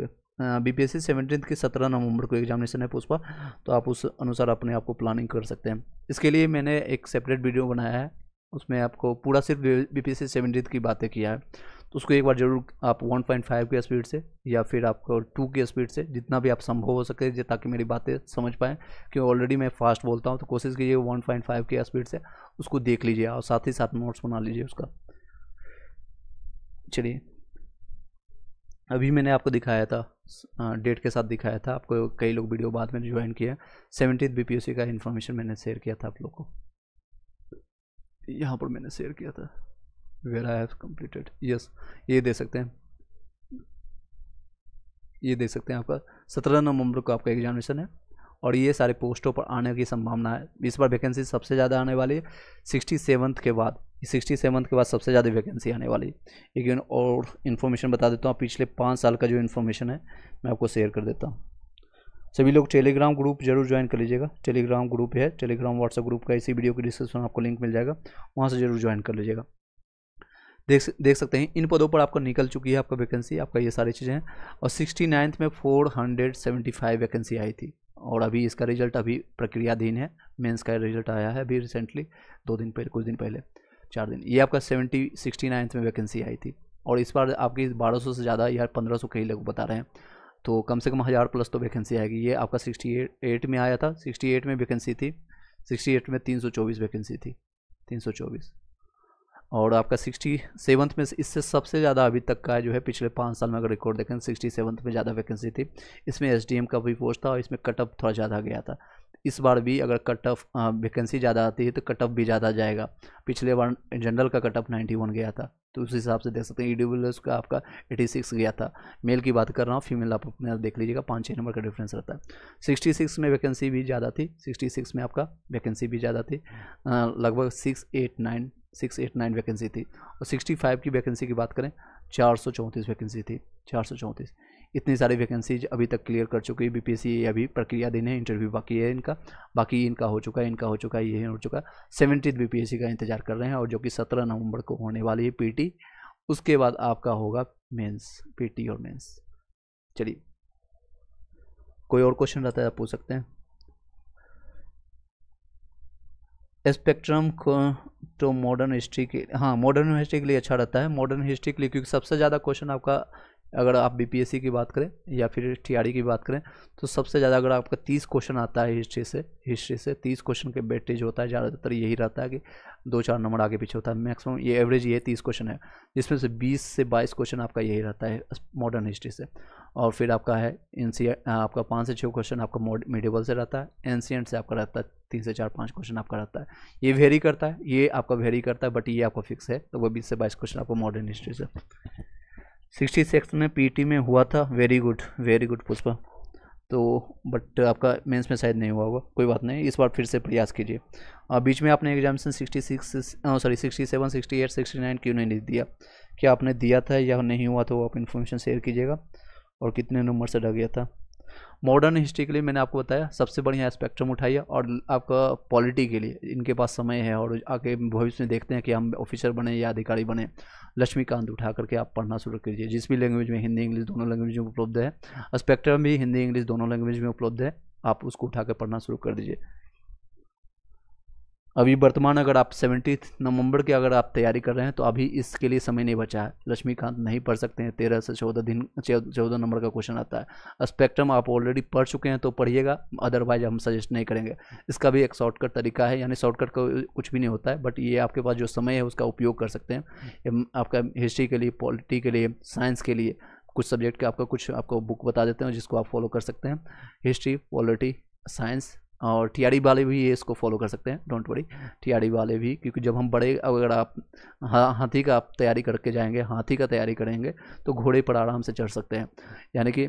बीपीएससी हाँ, सेवनटीन की सत्रह नवंबर को एग्जामिनेशन है पुष्पा तो आप उस अनुसार अपने आप को प्लानिंग कर सकते हैं इसके लिए मैंने एक सेपरेट वीडियो बनाया है उसमें आपको पूरा सिर्फ बी पी की बातें किया है तो उसको एक बार जरूर आप 1.5 की स्पीड से या फिर आपको 2 की स्पीड से जितना भी आप संभव हो सके ताकि मेरी बातें समझ पाएँ क्योंकि ऑलरेडी मैं फास्ट बोलता हूँ तो कोशिश कीजिए 1.5 की स्पीड से उसको देख लीजिए और साथ ही साथ नोट्स बना लीजिए उसका चलिए अभी मैंने आपको दिखाया था डेट के साथ दिखाया था आपको कई लोग वीडियो बाद में ज्वाइन किया सेवनटीन बी का इन्फॉर्मेशन मैंने शेयर किया था आप लोग को यहाँ पर मैंने शेयर किया था where I have completed yes ये दे सकते हैं ये देख सकते हैं आपका सत्रह नवंबर को आपका एग्जामिनेशन है और ये सारे पोस्टों पर आने की संभावना है इस बार वैकेंसी सबसे ज़्यादा आने वाली है सिक्सटी सेवन्थ के बाद सिक्सटी सेवन्थ के बाद सबसे ज़्यादा वैकेंसी आने वाली एक और इन्फॉर्मेशन बता देता हूँ पिछले पाँच साल का जो इन्फॉर्मेशन है मैं आपको शेयर कर देता हूँ सभी लोग टेलीग्राम ग्रुप जरूर ज्वाइन कर लीजिएगा टेलीग्राम ग्रुप है टेलीग्राम व्हाट्सएप ग्रुप का इसी वीडियो के डिस्क्रिप्शन आपको लिंक मिल जाएगा वहाँ से जरूर ज्वाइन कर लीजिएगा देख देख सकते हैं इन पदों पर आपका निकल चुकी है आपका वैकेंसी आपका ये सारी चीज़ें हैं और सिक्सटी नाइन्थ में four hundred seventy five vacancy आई थी और अभी इसका रिजल्ट अभी प्रक्रियाधीन है मेंस का रिजल्ट आया है अभी रिसेंटली दो दिन पहले कुछ दिन पहले चार दिन ये आपका सेवेंटी सिक्सटी नाइन्थ में वैकेंसी आई थी और इस बार आपकी बारह सौ से ज़्यादा या पंद्रह सौ कई लोग बता रहे हैं तो कम से कम हज़ार प्लस तो वैकेंसी आएगी ये आपका सिक्सटी एट में आया था सिक्सटी एट में वैकेंसी थी सिक्सटी एट में तीन सौ चौबीस वैकेंसी थी तीन सौ चौबीस और आपका सिक्सटी सेवन्थ में इससे सबसे ज़्यादा अभी तक का जो है पिछले पाँच साल में अगर रिकॉर्ड देखें सिक्सटी सेवन्थ में ज़्यादा वैकेंसी थी इसमें एसडीएम का भी पोस्ट था और इसमें कटअप थोड़ा ज़्यादा गया था इस बार भी अगर कट ऑफ वैकेंसी ज़्यादा आती है तो कट ऑफ भी ज़्यादा जाएगा पिछले बार जनरल का कट ऑफ नाइन्टी वन गया था तो उस हिसाब से देख सकते हैं ई का आपका एटी सिक्स गया था मेल की बात कर रहा हूँ फीमेल आप अपने देख लीजिएगा पाँच छः नंबर का डिफरेंस रहता है सिक्सटी सिक्स में वैकेंसी भी ज़्यादा थी सिक्सटी सिक्स में आपका वैकेंसी भी ज़्यादा थी लगभग six eight nine six eight nine vacancy थी और सिक्सटी फाइव की वैकेंसी की बात करें चार सौ चौंतीस वैकेंसी थी चार सौ चौंतीस इतनी सारी वैकेंसीज अभी तक क्लियर कर चुकी है बीपीएससी अभी प्रक्रिया देने है इंटरव्यू बाकी है इनका बाकी इनका हो चुका है इनका हो चुका है ये हो चुका है सेवनटीथ बीपीएससी का इंतजार कर रहे हैं और जो कि सत्रह नवंबर को होने वाली है पीटी उसके बाद आपका होगा मेन्स पी और मेन्स चलिए कोई और क्वेश्चन रहता है आप पूछ सकते हैं स्पेक्ट्रम को तो मॉडर्न हिस्ट्री के हाँ मॉडर्न हिस्ट्री के लिए अच्छा रहता है मॉडर्न हिस्ट्री के लिए क्योंकि सबसे ज़्यादा क्वेश्चन आपका अगर आप बीपीएससी की बात करें या फिर टीआरई की बात करें तो सबसे ज़्यादा अगर आपका तीस क्वेश्चन आता है हिस्ट्री से हिस्ट्री से तीस क्वेश्चन के बेटेज होता है ज़्यादातर यही रहता है कि दो चार नंबर आगे पीछे होता है मैक्सिमम ये एवरेज ये तीस क्वेश्चन है जिसमें से बीस से बाईस क्वेश्चन आपका यही रहता है मॉडर्न हिस्ट्री से और फिर आपका है एन आपका पाँच से छः क्वेश्चन आपका मिडिवल से रहता है एनसीएंट से आपका रहता है तीन से चार पाँच क्वेश्चन आपका रहता है ये वेरी करता है ये आपका वेरी करता है बट ये आपका फिक्स है तो वो बीस से बाईस क्वेश्चन आपको मॉडर्न हिस्ट्री से सिक्सटी सिक्स में पीटी में हुआ था very good very good Pushpa तो बट आपका मेंस में शायद नहीं हुआ होगा कोई बात नहीं इस बार फिर से प्रयास कीजिए बीच में आपने से sixty six sorry sixty seven sixty eight sixty nine क्यों नहीं दिया क्या आपने दिया था या नहीं हुआ तो आप इन्फॉर्मेशन शेयर कीजिएगा और कितने नंबर से डर गया था मॉडर्न हिस्ट्री के लिए मैंने आपको बताया सबसे बढ़िया स्पेक्ट्रम उठाइए और आपका पॉलिटी के लिए इनके पास समय है और आगे भविष्य में देखते हैं कि हम ऑफिसर बने या अधिकारी बने लक्ष्मीकांत उठा करके आप पढ़ना शुरू कीजिए जिस भी लैंग्वेज में हिंदी इंग्लिश दोनों लैंग्वेज में उपलब्ध है स्पेक्ट्रम भी हिंदी इंग्लिश दोनों लैंग्वेज में उपलब्ध है आप उसको उठा पढ़ना शुरू कर दीजिए अभी वर्तमान अगर आप सेवेंटी नवंबर की अगर आप तैयारी कर रहे हैं तो अभी इसके लिए समय नहीं बचा है लक्ष्मीकांत नहीं पढ़ सकते हैं तेरह से चौदह दिन चौदह नंबर का क्वेश्चन आता है स्पेक्ट्रम आप ऑलरेडी पढ़ चुके हैं तो पढ़िएगा अदरवाइज हम सजेस्ट नहीं करेंगे इसका भी एक शॉर्टकट तरीका है यानी शॉर्टकट का कुछ भी नहीं होता है बट ये आपके पास जो समय है उसका उपयोग कर सकते हैं आपका हिस्ट्री के लिए पॉलिटी के लिए साइंस के लिए कुछ सब्जेक्ट के आपका कुछ आपको बुक बता देते हैं जिसको आप फॉलो कर सकते हैं हिस्ट्री पॉलिटी साइंस और टीआरडी वाले भी ये इसको फॉलो कर सकते हैं डोंट वरी टीआरडी वाले भी क्योंकि जब हम बड़े अगर आप हा, हाथी का आप तैयारी करके जाएंगे हाथी का तैयारी करेंगे तो घोड़े पर आराम से चढ़ सकते हैं यानी कि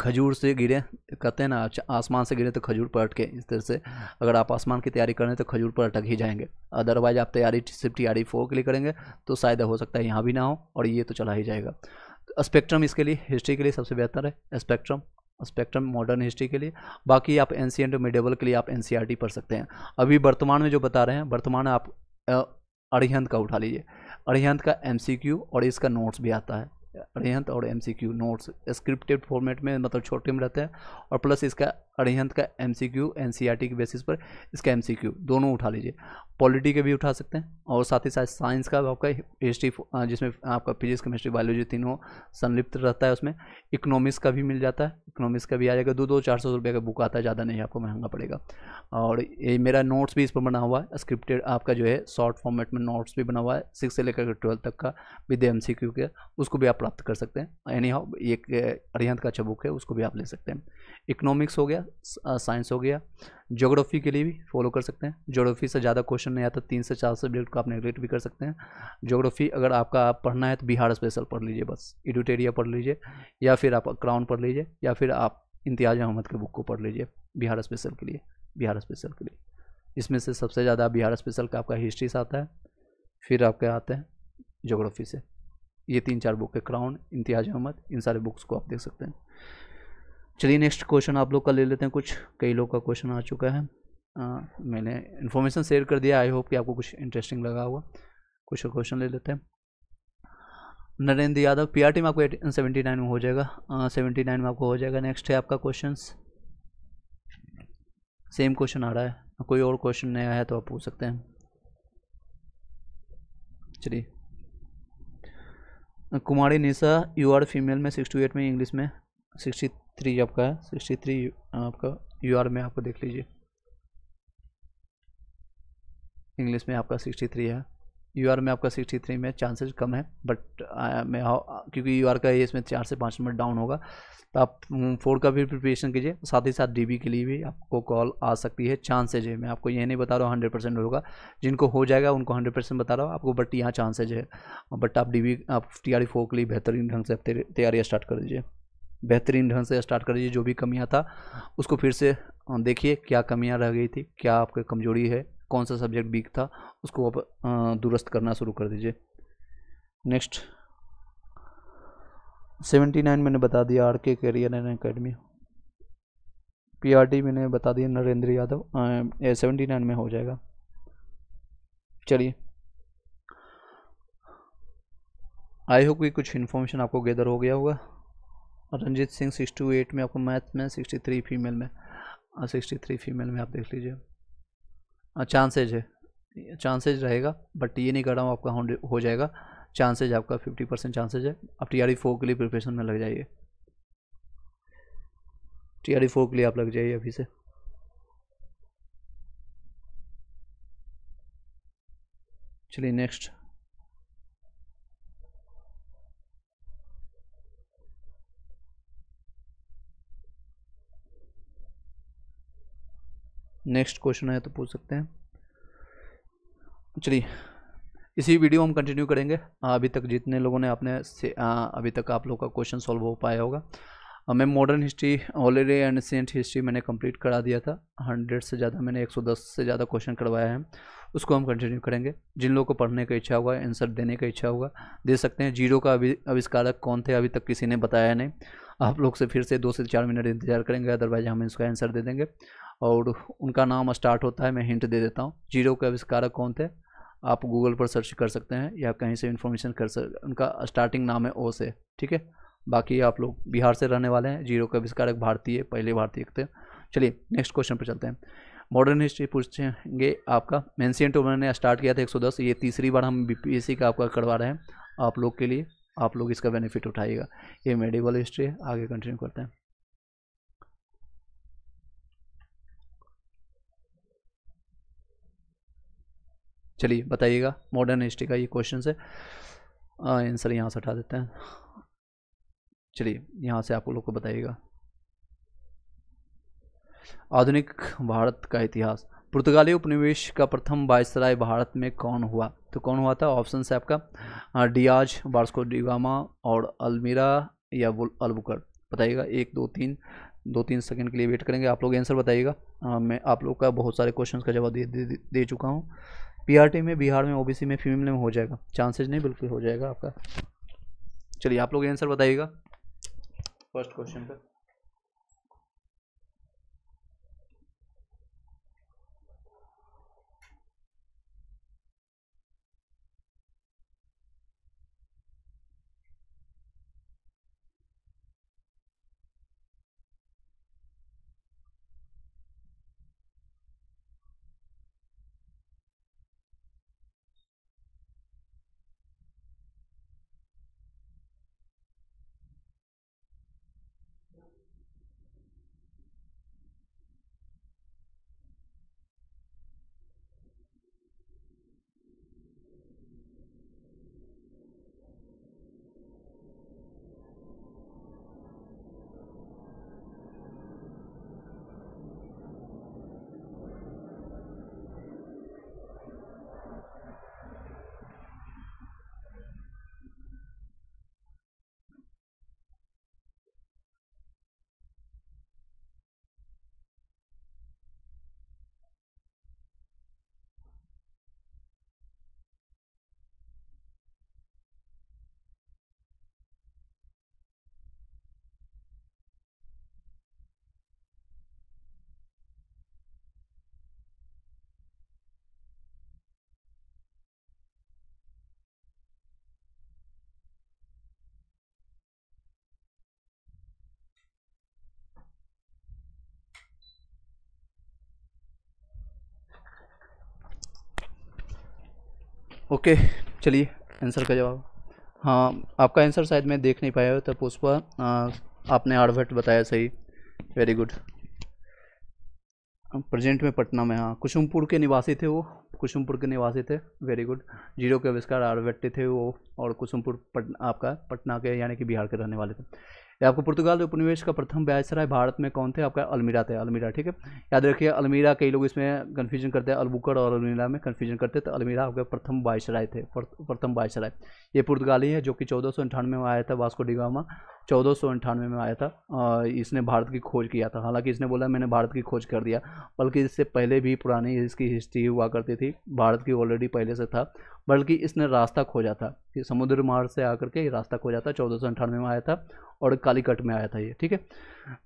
खजूर से गिरे कहते हैं ना आसमान से गिरे तो खजूर पर अटके इस तरह से अगर आप आसमान की तैयारी करें तो खजूर पर अटक ही जाएंगे अदरवाइज आप तैयारी सिर्फ टी आर फोर के लिए करेंगे तो शायद हो सकता है यहाँ भी ना हो और ये तो चला ही जाएगा स्पेक्ट्रम इसके लिए हिस्ट्री के लिए सबसे बेहतर है स्पेक्ट्रम स्पेक्ट्रम मॉडर्न हिस्ट्री के लिए बाकी आप एन सी एनसीएंट मिडेबल के लिए आप एन सी आर टी पढ़ सकते हैं अभी वर्तमान में जो बता रहे हैं वर्तमान आप अरिहंत का उठा लीजिए अरिहंत का एम सी क्यू और इसका नोट्स भी आता है अरिहंत और M C Q notes scripted format में मतलब छोटे में रहता है और प्लस इसका अरिहंत का M C Q N C R T के बेसिस पर इसका एम सी क्यू दोनों उठा लीजिए पॉलिटी के भी उठा सकते हैं और साथ ही साथ साइंस का आपका हिस्ट्री जिसमें आपका फिजिक्स केमिस्ट्री बायोलॉजी तीनों संलिप्त रहता है उसमें इकोनॉमिक्स का भी मिल जाता है इकोनॉमिक्स का भी आ जाएगा दो दो चार सौ रुपये का बुक आता है ज़्यादा नहीं आपको महंगा पड़ेगा और ये मेरा नोट्स भी इस पर बना हुआ है स्क्रिप्टेड आपका जो है शॉर्ट फॉर्मेट में नोट्स भी बना हुआ है सिक्स से लेकर ट्वेल्थ तक का विद एम सी क्यू के उसको भी आप प्राप्त कर सकते हैं एनी हाउ एक अरिहंत का अच्छा बुक है उसको भी आप ले सकते हैं इकोनॉमिक्स हो गया साइंस हो गया ज्योग्राफी के लिए भी फॉलो कर सकते हैं ज्योग्राफी से ज़्यादा क्वेश्चन नहीं आता तीन से चार सब्जेक्ट को आप नेगलेक्ट भी कर सकते हैं जोग्राफी अगर आपका पढ़ना है तो बिहार स्पेशल पढ़ लीजिए बस एडुटेरिया पढ़ लीजिए या फिर आप क्राउन पढ़ लीजिए या फिर आप इम्तियाज अहमद के बुक को पढ़ लीजिए बिहार स्पेशल के लिए बिहार स्पेशल के लिए इसमें से सबसे ज़्यादा बिहार स्पेशल का आपका हिस्ट्री से आता है फिर आपके आते हैं जोग्राफी से ये तीन चार बुक है क्राउन इम्तियाज अहमद इन सारे बुक्स को आप देख सकते हैं चलिए नेक्स्ट क्वेश्चन आप लोग का ले लेते हैं कुछ कई लोग का क्वेश्चन आ चुका है आ, मैंने इन्फॉर्मेशन शेयर कर दिया आई होप कि आपको कुछ इंटरेस्टिंग लगा होगा कुछ क्वेश्चन ले लेते हैं Narendra Yadav P R T में आपको सेवेंटी नाइन में हो जाएगा सेवेंटी नाइन में आपको हो जाएगा नेक्स्ट है आपका क्वेश्चन सेम क्वेश्चन आ रहा है कोई और क्वेश्चन नया है तो आप पूछ सकते हैं चलिए Kumari Nisha U R female में सिक्सटी एट में इंग्लिश में सिक्सटी थ्री आपका है सिक्सटी थ्री uh, आपका यू आर में आपको देख लीजिए इंग्लिश में आपका सिक्सटी थ्री है यू में आपका सिक्सटी थ्री में चांसेज कम है बट uh, मैं क्योंकि यू का ये इसमें चार से पाँच मिनट डाउन होगा तो आप फोर का भी प्रिपरेशन कीजिए साथ ही साथ डी के लिए भी आपको कॉल आ सकती है चांसेज है मैं आपको ये नहीं बता रहा हूँ हंड्रेड परसेंट होगा जिनको हो जाएगा उनको हंड्रेड परसेंट बता रहा हूँ आपको बट यहाँ चांसेज है बट आप डी आप टी आर फोर के लिए बेहतरीन ढंग से तैयारी स्टार्ट कर दीजिए बेहतरीन ढंग से स्टार्ट कर दीजिए जो भी कमियाँ था उसको फिर से देखिए क्या कमियाँ रह गई थी क्या आपकी कमजोरी है कौन सा सब्जेक्ट वीक था उसको आप दुरुस्त करना शुरू कर दीजिए नेक्स्ट सेवेंटी नाइन मैंने बता दिया आर के करियर एंड अकेडमी टी मैंने बता दिया नरेंद्र यादव सेवेंटी नाइन में हो जाएगा चलिए आई होप कि कुछ इन्फॉर्मेशन आपको गैदर हो गया होगा Ranjeet Singh six two eight में आपको मैथ में सिक्सटी थ्री फीमेल में सिक्सटी थ्री फीमेल में आप देख लीजिए चांसेज हाँ, है चांसेज रहेगा बट ये नहीं कर रहा हूँ आपका हंड्रेड हो जाएगा चांसेज आपका फिफ्टी परसेंट चांसेज है आप टी आर ई फोर के लिए प्रिपरेशन में लग जाइए टी आर ई फोर के लिए आप लग जाइए अभी से चलिए नेक्स्ट नेक्स्ट क्वेश्चन है तो पूछ सकते हैं चलिए इसी वीडियो हम कंटिन्यू करेंगे अभी तक जितने लोगों ने आपने से अभी तक आप लोग का क्वेश्चन सॉल्व हो पाया होगा मैं modern history already ancient history मैंने कंप्लीट करा दिया था हंड्रेड से ज़्यादा मैंने एक सौ दस से ज़्यादा क्वेश्चन करवाया है उसको हम कंटिन्यू करेंगे जिन लोगों को पढ़ने का इच्छा होगा आंसर देने का इच्छा होगा दे सकते हैं जीरो का अभी आविष्कारक कौन थे अभी तक किसी ने बताया नहीं आप लोग से फिर से दो से चार मिनट इंतजार करेंगे अदरवाइज हम इसका आंसर दे देंगे और उनका नाम स्टार्ट होता है मैं हिंट दे देता हूँ जीरो के आविष्कारक कौन थे आप गूगल पर सर्च कर सकते हैं या कहीं से इन्फॉर्मेशन कर सक उनका स्टार्टिंग नाम है ओ से ठीक है बाकी आप लोग बिहार से रहने वाले हैं जीरो के आविष्कारक भारतीय पहले भारतीय थे चलिए नेक्स्ट क्वेश्चन पर चलते हैं मॉडर्न हिस्ट्री पूछेंगे आपका मैंसियंट ओमन ने स्टार्ट किया था 110 ये तीसरी बार हम सी का आपका करवा रहे हैं आप लोग के लिए आप लोग इसका बेनिफिट उठाइएगा ये मेडिकल हिस्ट्री है आगे कंटिन्यू करते हैं चलिए बताइएगा मॉडर्न हिस्ट्री का ये क्वेश्चन है आंसर यहाँ से हटा देते हैं चलिए यहाँ से आप लोग को बताइएगा आधुनिक भारत का इतिहास पुर्तगाली उपनिवेश का प्रथम वायसराय भारत में कौन हुआ तो कौन हुआ था ऑप्शन है आपका डियाज बार्सको डिगामा और अलमीरा या अलबुकर बताइएगा एक दो तीन दो तीन सेकंड के लिए वेट करेंगे आप लोग आंसर बताइएगा मैं आप लोग का बहुत सारे क्वेश्चंस का जवाब दे, दे, दे चुका हूँ पीआरटी में बिहार में ओबीसी में फीमेल में हो जाएगा चांसेज नहीं बिल्कुल हो जाएगा आपका चलिए आप लोग आंसर बताइएगा फर्स्ट क्वेश्चन का ओके चलिए आंसर का जवाब हाँ आपका आंसर शायद मैं देख नहीं पाया हो तो पुष्पा आपने आड़भट बताया सही वेरी गुड प्रेजेंट में पटना में हाँ कुसुमपुर के निवासी थे वो कुसुमपुर के निवासी थे वेरी गुड जीरो के आविष्कार आड़भट्ट थे वो और कुसुमपुर पटना आपका पटना के यानी कि बिहार के रहने वाले थे आपको पुर्तगाल उपनिवेश का प्रथम ब्याजसराय भारत में कौन थे आपका अलमीरा थे अलमीरा ठीक है याद रखिए अलमीरा कई लोग इसमें कन्फ्यूजन करते हैं अलबुकड़ और अलमीरा में कन्फ्यूजन करते तो अलमीरा आपके प्रथम बायसराय थे प्रथम बायसराय ये पुर्तगाली है जो कि चौदह में आया था वास्को डिगामा चौदह सौ अंठानवे में आया था इसने भारत की खोज किया था हालांकि इसने बोला मैंने भारत की खोज कर दिया बल्कि इससे पहले भी पुरानी इसकी हिस्ट्री हुआ करती थी भारत की ऑलरेडी पहले से था बल्कि इसने रास्ता खोजा था कि समुद्र मार्ग से आकर के ये रास्ता खोजा था चौदह सौ अंठानवे में आया था और कालीकट में आया था ये ठीक है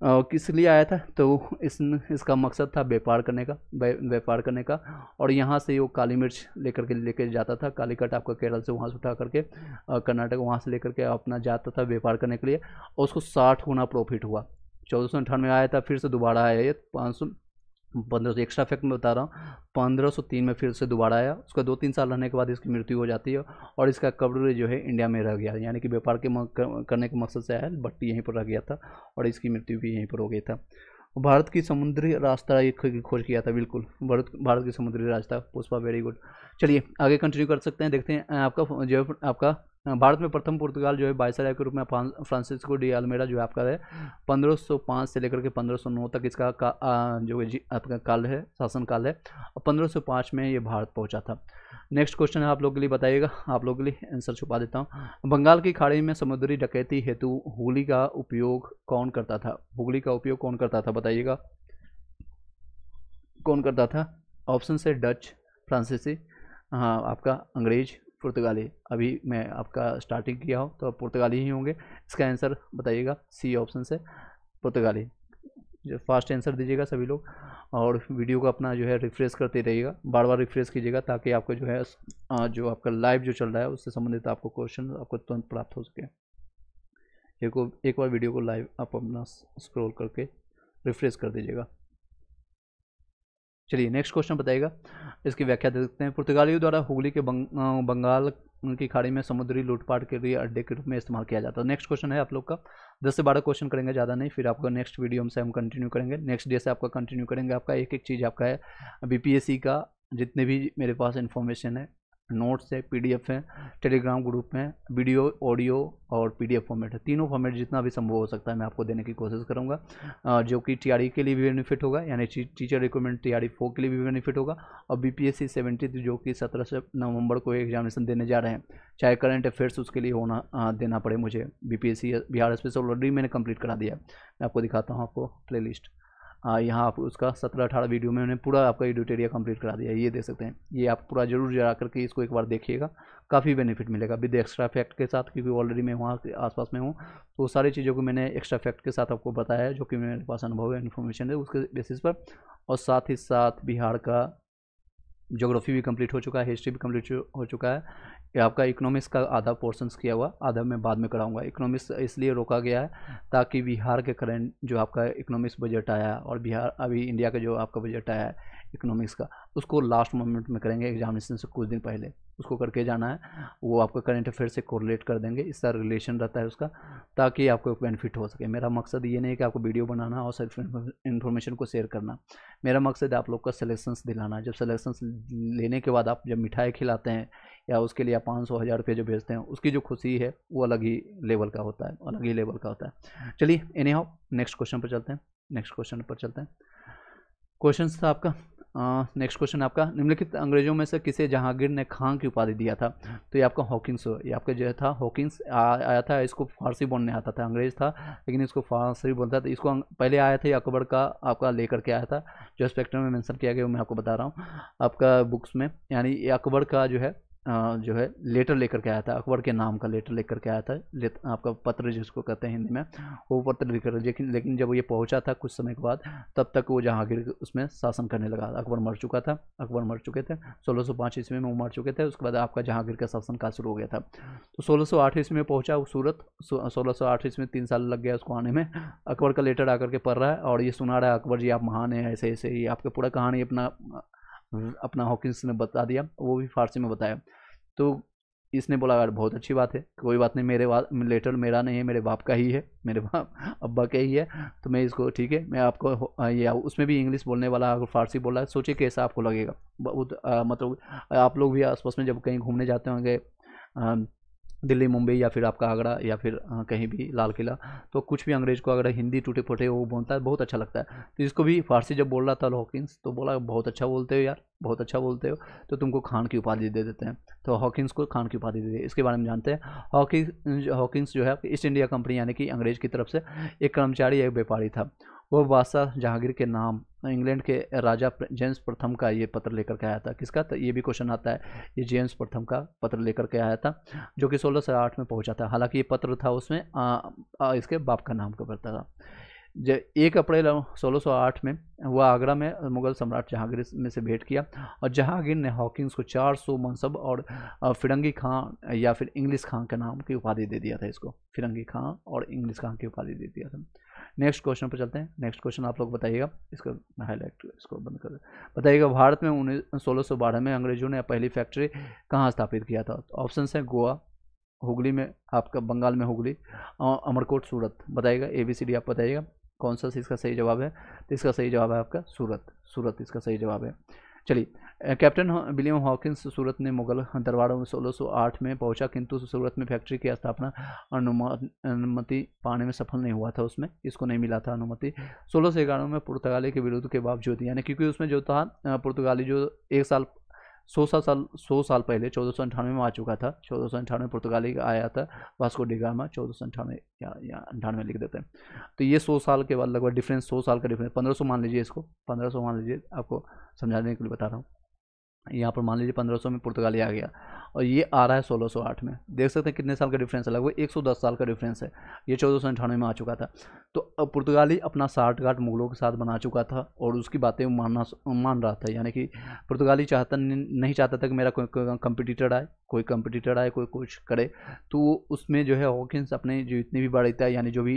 किस लिए आया था तो इस इसका मकसद था व्यापार करने का व्यापार करने का और यहाँ से वो काली मिर्च लेकर के लेकर जाता था कालीकट आपका केरल से वहाँ से उठा करके कर्नाटक वहाँ से लेकर के अपना जाता था व्यापार करने के लिए और उसको साठ गुना प्रॉफिट हुआ चौदह सौ अंठानवे आया था फिर से दोबारा आया ये पाँच सौ पंद्रह सौ एक्स्ट्रा फैक्ट में बता रहा हूँ पंद्रह सौ तीन में फिर से दोबारा आया उसका दो तीन साल रहने के बाद इसकी मृत्यु हो जाती है और इसका कब्र जो है इंडिया में रह गया यानी कि व्यापार के करने के मकसद से आया बट यहीं पर रह गया था और इसकी मृत्यु भी यहीं पर हो गई था भारत की समुद्री रास्ता की खोज किया था बिल्कुल भारत भारत की समुद्री रास्ता पुष्पा वेरी गुड चलिए आगे कंटिन्यू कर सकते हैं देखते हैं आपका जो आपका भारत में प्रथम पुर्तगाल जो है बाइसराय के रूप में फ्रांसिस्को डी अल्मेडा जो है आपका है 1505 से लेकर के 1509 तक इसका का, आ, जो आपका काल है शासन काल है और 1505 में ये भारत पहुंचा था नेक्स्ट क्वेश्चन है आप लोग के लिए बताइएगा आप लोग के लिए आंसर छुपा देता हूँ बंगाल की खाड़ी में समुद्री डकैती हेतु हुगली का उपयोग कौन करता था हुगली का उपयोग कौन करता था बताइएगा कौन करता था ऑप्शन से डच फ्रांसीसी हाँ आपका अंग्रेज पुर्तगाली अभी मैं आपका स्टार्टिंग किया हूँ तो आप पुर्तगाली ही होंगे इसका आंसर बताइएगा सी ऑप्शन से पुर्तगाली जो फास्ट आंसर दीजिएगा सभी लोग और वीडियो को अपना जो है रिफ्रेश करते रहिएगा बार बार रिफ्रेश कीजिएगा ताकि आपको जो है जो आपका लाइव जो चल रहा है उससे संबंधित आपको क्वेश्चन आपको तुरंत प्राप्त हो सके एक बार वीडियो को लाइव आप अपना स्क्रोल करके रिफ्रेश कर दीजिएगा चलिए नेक्स्ट क्वेश्चन बताएगा इसकी व्याख्या दे सकते हैं पुर्तगालियों द्वारा हुगली के बंग, बंगाल की खाड़ी में समुद्री लूटपाट के लिए अड्डे के रूप में इस्तेमाल किया जाता है नेक्स्ट क्वेश्चन है आप लोग का दस से बारह क्वेश्चन करेंगे ज़्यादा नहीं फिर आपका नेक्स्ट वीडियो से हम कंटिन्यू करेंगे नेक्स्ट डे से आपका कंटिन्यू करेंगे आपका एक एक चीज़ आपका है बी का जितने भी मेरे पास इन्फॉर्मेशन है नोट्स है पीडीएफ है टेलीग्राम ग्रुप है वीडियो ऑडियो और पीडीएफ फॉर्मेट है तीनों फॉर्मेट जितना भी संभव हो सकता है मैं आपको देने की कोशिश करूँगा जो कि टीआरई के लिए भी बेनिफिट होगा यानी टीचर रिक्रूटमेंट टीआरई फोर के लिए भी बेनिफिट होगा और बीपीएससी सेवेंटी जो कि सत्रह से नवंबर को एग्जामिनेशन देने जा रहे हैं चाहे करंट अफेयर्स उसके लिए होना देना पड़े मुझे बी बिहार स्पेशल ऑलरेडी मैंने कम्प्लीट करा दिया मैं आपको दिखाता हूँ आपको प्ले लिस्ट यहाँ आप उसका सत्रह अठारह वीडियो में उन्होंने पूरा आपका एडिटेरिया कंप्लीट करा दिया ये देख सकते हैं ये आप पूरा जरूर जरा करके इसको एक बार देखिएगा काफ़ी बेनिफिट मिलेगा विद एक्स्ट्रा फैक्ट के साथ क्योंकि ऑलरेडी मैं वहाँ के आसपास में हूँ तो सारी चीज़ों को मैंने एक्स्ट्रा फैक्ट के साथ आपको बताया है जो कि मेरे पास अनुभव है इन्फॉर्मेशन है उसके बेसिस पर और साथ ही साथ बिहार का ज्योग्राफी भी कंप्लीट हो चुका है हिस्ट्री भी कंप्लीट हो चुका है आपका इकोनॉमिक्स का आधा पोर्शंस किया हुआ आधा मैं बाद में कराऊंगा इकोनॉमिक्स इसलिए रोका गया है ताकि बिहार के करंट जो आपका इकोनॉमिक्स बजट आया और बिहार अभी इंडिया का जो आपका बजट आया है इकोनॉमिक्स का उसको लास्ट मोमेंट में करेंगे एग्जामिनेशन से कुछ दिन पहले उसको करके जाना है वो आपका करंट अफेयर से कोरिलेट कर देंगे इस तरह रिलेशन रहता है उसका ताकि आपको बेनिफिट हो सके मेरा मकसद ये नहीं कि आपको वीडियो बनाना और सेल्फ इन्फॉर्मेशन को शेयर करना मेरा मकसद आप लोग का सलेक्शंस दिलाना जब सलेक्शंस लेने के बाद आप जब मिठाई खिलाते हैं या उसके लिए आप पाँच सौ हज़ार रुपये जो भेजते हैं उसकी जो खुशी है वो अलग ही लेवल का होता है अलग ही लेवल का होता है चलिए एनी हाउ नेक्स्ट क्वेश्चन पर चलते हैं नेक्स्ट क्वेश्चन पर चलते हैं क्वेश्चन था आपका नेक्स्ट क्वेश्चन आपका निम्नलिखित अंग्रेजों में से किसे जहांगीर ने खां की उपाधि दिया था तो ये आपका हॉकिंग्स ये आपका जो था हॉकिंग्स आया था इसको फारसी बोलने आता था अंग्रेज था लेकिन इसको फारसी बोलता था इसको पहले आया था अकबर का आपका लेकर के आया था जो स्पेक्ट्रम में मैंसन किया गया मैं आपको बता रहा हूँ आपका बुक्स में यानी अकबर का जो है जो है लेटर लेकर के आया था अकबर के नाम का लेटर लेकर के आया था आपका पत्र जिसको कहते हैं हिंदी में वो पत्र लेकर लेकिन लेकिन जब ये पहुंचा था कुछ समय के बाद तब तक वो जहांगीर उसमें शासन करने लगा अकबर मर चुका था अकबर मर चुके थे सोलह सौ पाँच ईस्वी में वो मर चुके थे उसके बाद आपका जहांगीर का शासन का शुरू हो गया था तो सोलह सौ आठ ईस्वी में पहुँचा वो सूरत सोलह सौ आठ ईस्वी में तीन साल लग गया उसको आने में अकबर का लेटर आकर के पढ़ रहा है और ये सुना रहा है अकबर जी आप महान हैं ऐसे ऐसे ये आपका पूरा कहानी अपना अपना हॉकिंस ने बता दिया वो भी फारसी में बताया तो इसने बोला यार बहुत अच्छी बात है कोई बात नहीं मेरे लेटर मेरा नहीं है मेरे बाप का ही है मेरे बाप अब्बा का ही है तो मैं इसको ठीक है मैं आपको ये उसमें भी इंग्लिश बोलने वाला अगर फारसी बोल रहा है सोचिए कैसा आपको लगेगा बहुत मतलब आप लोग भी आसपास में जब कहीं घूमने जाते होंगे दिल्ली मुंबई या फिर आपका आगरा या फिर कहीं भी लाल किला तो कुछ भी अंग्रेज़ को अगर हिंदी टूटे फूटे वो बोलता है बहुत अच्छा लगता है तो इसको भी फारसी जब बोल रहा था हॉकिंस तो बोला बहुत अच्छा बोलते हो यार बहुत अच्छा बोलते हो तो तुमको खान की उपाधि दे देते हैं तो हॉकिंस को खान की उपाधि दे दी इसके बारे में जानते हैं हॉकिंस हॉकिंस जो है ईस्ट इंडिया कंपनी यानी कि अंग्रेज़ की तरफ से एक कर्मचारी एक व्यापारी था वह बादशाह जहांगीर के नाम इंग्लैंड के राजा जेम्स प्रथम का ये पत्र लेकर के आया था किसका तो ये भी क्वेश्चन आता है ये जेम्स प्रथम का पत्र लेकर के आया था जो कि सोलह सौ आठ में पहुंचा था हालांकि ये पत्र था उसमें आ, आ, इसके बाप का नाम का पत्र था जब एक अप्रैल सोलह सौ आठ में वह आगरा में मुगल सम्राट जहांगीर में से भेंट किया और जहांगीर ने हॉकिंग्स को चार सौ मनसब और फिरंगी खां या फिर इंग्लिश खां के नाम की उपाधि दे दिया था इसको फिरंगी खां और इंग्लिश खां की उपाधि दे दिया था नेक्स्ट क्वेश्चन पर चलते हैं नेक्स्ट क्वेश्चन आप लोग बताइएगा इसका हाईलाइट इसको बंद कर बताइएगा भारत में उन्नीस सोलह में अंग्रेजों ने पहली फैक्ट्री कहाँ स्थापित किया था ऑप्शन तो है गोवा हुगली में आपका बंगाल में हुगली अमरकोट सूरत बताइएगा ए बी सी डी आप बताइएगा कौन सा इसका सही जवाब है तो इसका सही जवाब है आपका सूरत सूरत इसका सही जवाब है चलिए कैप्टन विलियम हॉकिंस सूरत ने मुगल में 1608 में पहुंचा किंतु सूरत में फैक्ट्री की स्थापना अनुमति पाने में सफल नहीं हुआ था उसमें इसको नहीं मिला था अनुमति सोलह सौ ग्यारह में पुर्तगाली के विरुद्ध के बावजूद यानी क्योंकि उसमें जो था पुर्तगाली जो एक साल सौ सा साल सौ साल पहले चौदह सौ अंठानवे में आ चुका था चौदह सौ अंठानवे पुर्तगाली का आया था वास्को डिगामा चौदह सौ अंठानवे या, या अंठानवे लिख देते हैं तो ये सौ साल के बाद लगभग डिफरेंस सौ साल का डिफरेंस पंद्रह सौ मान लीजिए इसको पंद्रह सौ मान लीजिए आपको समझाने के लिए बता रहा हूँ यहाँ पर मान लीजिए पंद्रह में पुर्तगाली आ गया और ये आ रहा है 1608 में देख सकते हैं कितने साल का डिफरेंस है लगभग 110 साल का डिफरेंस है ये चौदह में आ चुका था तो पुर्तगाली अपना साठगाट मुगलों के साथ बना चुका था और उसकी बातें मानना मान रहा था यानी कि पुर्तगाली चाहता नहीं चाहता था कि मेरा कोई कंपटीटर आए कोई कंपटीटर आए कोई कुछ करे तो वो उसमें जो है हॉकिंस अपने जो इतनी भी बड़ी था यानी जो भी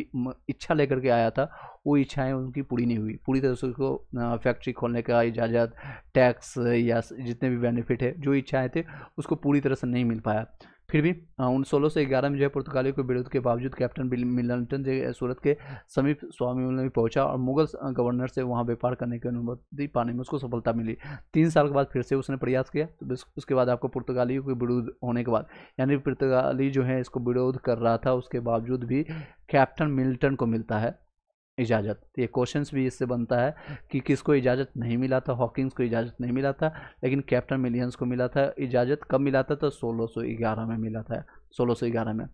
इच्छा लेकर के आया था वो इच्छाएं उनकी पूरी नहीं हुई पूरी तरह से उसको फैक्ट्री खोलने का इजाज़त टैक्स या जितने भी बेनिफिट है जो इच्छाएं थे उसको पूरी पूरी तरह से नहीं मिल पाया फिर भी उन सोलह सौ ग्यारह में जो है पुर्तगालियों के विरोध के बावजूद कैप्टन मिलटन जो सूरत के समीप स्वामी में भी पहुंचा और मुगल गवर्नर से वहां व्यापार करने की अनुमति पाने में उसको सफलता मिली तीन साल के बाद फिर से उसने प्रयास किया तो उसके बाद आपको पुर्तगालियों के विरोध होने के बाद यानी पुर्तगाली जो है इसको विरोध कर रहा था उसके बावजूद भी कैप्टन मिल्टन को मिलता है इजाज़त ये क्वेश्चंस भी इससे बनता है कि किसको इजाज़त नहीं मिला था हॉकिंग्स को इजाज़त नहीं मिला था लेकिन कैप्टन मिलियंस को मिला था इजाज़त कब मिला था तो सोलह में मिला था सोलह में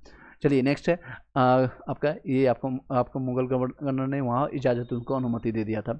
चलिए नेक्स्ट है आ, आपका ये आपको आपको मुगल गवर्नर ने वहाँ इजाज़त उनको अनुमति दे दिया था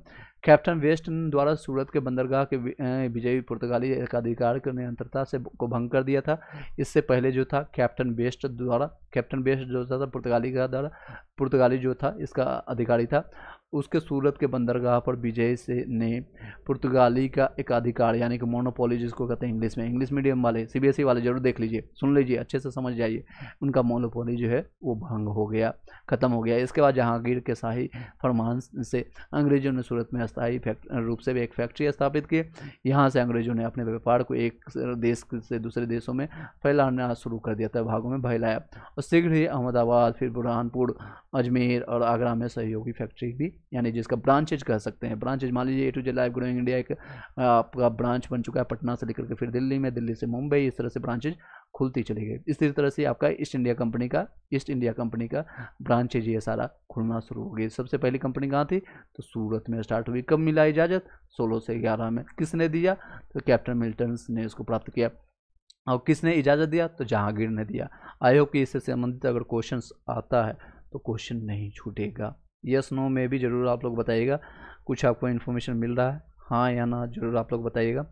कैप्टन वेस्टन द्वारा सूरत के बंदरगाह के विजयी पुर्तगाली एकाधिकार के निरंतरता से को भंग कर दिया था इससे पहले जो था कैप्टन वेस्ट द्वारा कैप्टन वेस्ट जो था पुर्तगाली का द्वारा पुर्तगाली जो था इसका अधिकारी था उसके सूरत के बंदरगाह पर विजय से ने पुर्तगाली का एकाधिकार यानी कि मोनोपोली जिसको कहते हैं इंग्लिश में इंग्लिश मीडियम वाले सीबीएसई e वाले जरूर देख लीजिए सुन लीजिए अच्छे से समझ जाइए उनका मोनोपोली जो है वो भंग हो गया ख़त्म हो गया इसके बाद जहांगीर के शाही फरमान से अंग्रेजों ने सूरत में स्थायी रूप से एक फैक्ट्री स्थापित की यहाँ से अंग्रेजों ने अपने व्यापार को एक देश से दूसरे देशों में फैलाना शुरू कर दिया था भागों में फैलाया और शीघ्र ही अहमदाबाद फिर बुरहानपुर अजमेर और आगरा में सहयोगी फैक्ट्री भी यानी जिसका ब्रांचेज कह सकते हैं ब्रांचेज मान लीजिए A to J live growing India एक आपका ब्रांच बन चुका है पटना से लेकर के फिर दिल्ली में दिल्ली से मुंबई इस तरह से ब्रांचेज खुलती चली गई इसी तरह से आपका ईस्ट इंडिया कंपनी का ईस्ट इंडिया कंपनी का ब्रांचेज ये सारा खुलना शुरू हो गई सबसे पहली कंपनी कहाँ थी तो सूरत में स्टार्ट हुई कब मिला इजाज़त सोलह से ग्यारह में किसने दिया तो कैप्टन मिल्टन ने इसको प्राप्त किया और किसने इजाज़त दिया तो जहांगीर ने दिया आई होप कि इससे संबंधित अगर क्वेश्चन आता है तो क्वेश्चन नहीं छूटेगा यस नो में भी ज़रूर आप लोग बताइएगा कुछ आपको इन्फॉर्मेशन मिल रहा है हाँ या ना जरूर आप लोग बताइएगा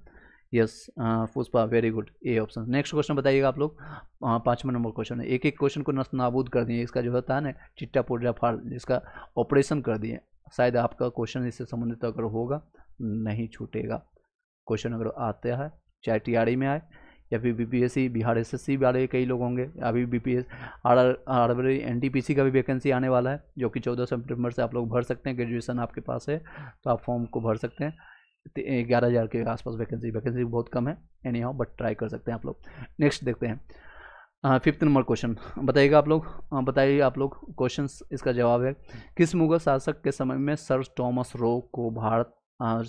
yes Pushpa very good A option next question बताइएगा आप लोग हाँ, पाँचवा नंबर क्वेश्चन है एक एक क्वेश्चन को नस्त नाबूद कर दिए इसका जो होता है ना चिट्टा पोटा फाड़ जिसका ऑपरेशन कर दिए शायद आपका क्वेश्चन इससे संबंधित अगर होगा नहीं छूटेगा क्वेश्चन अगर आता है चाहे टी में आए या फिर बीपीएससी बिहार एसएससी वाले कई लोग होंगे अभी बीपीएस आर आर सी का भी वैकेंसी आने वाला है जो कि चौदह सितंबर से आप लोग भर सकते हैं ग्रेजुएसन आपके पास है तो आप फॉर्म को भर सकते हैं ग्यारह हज़ार के आसपास वैकेंसी वैकेंसी बहुत कम है एनी हाउ बट ट्राई कर सकते हैं आप लोग नेक्स्ट देखते हैं फिफ्थ नंबर क्वेश्चन बताइएगा आप लोग बताइए आप लोग क्वेश्चन इसका जवाब है किस मुगल शासक के समय में सर टॉमस रो को भारत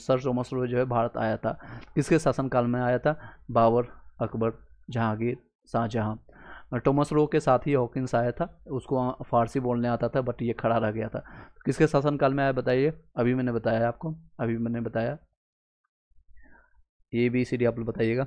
सर टॉमस रो जो है भारत आया था किसके शासनकाल में आया था बाबर अकबर जहांगीर शाहजहाँ टोमस रो के साथ ही हॉकिंस आया था उसको फारसी बोलने आता था बट ये खड़ा रह गया था किसके शासनकाल में आया बताइए अभी मैंने बताया आपको अभी मैंने बताया ए बी सी डी आप लोग बताइएगा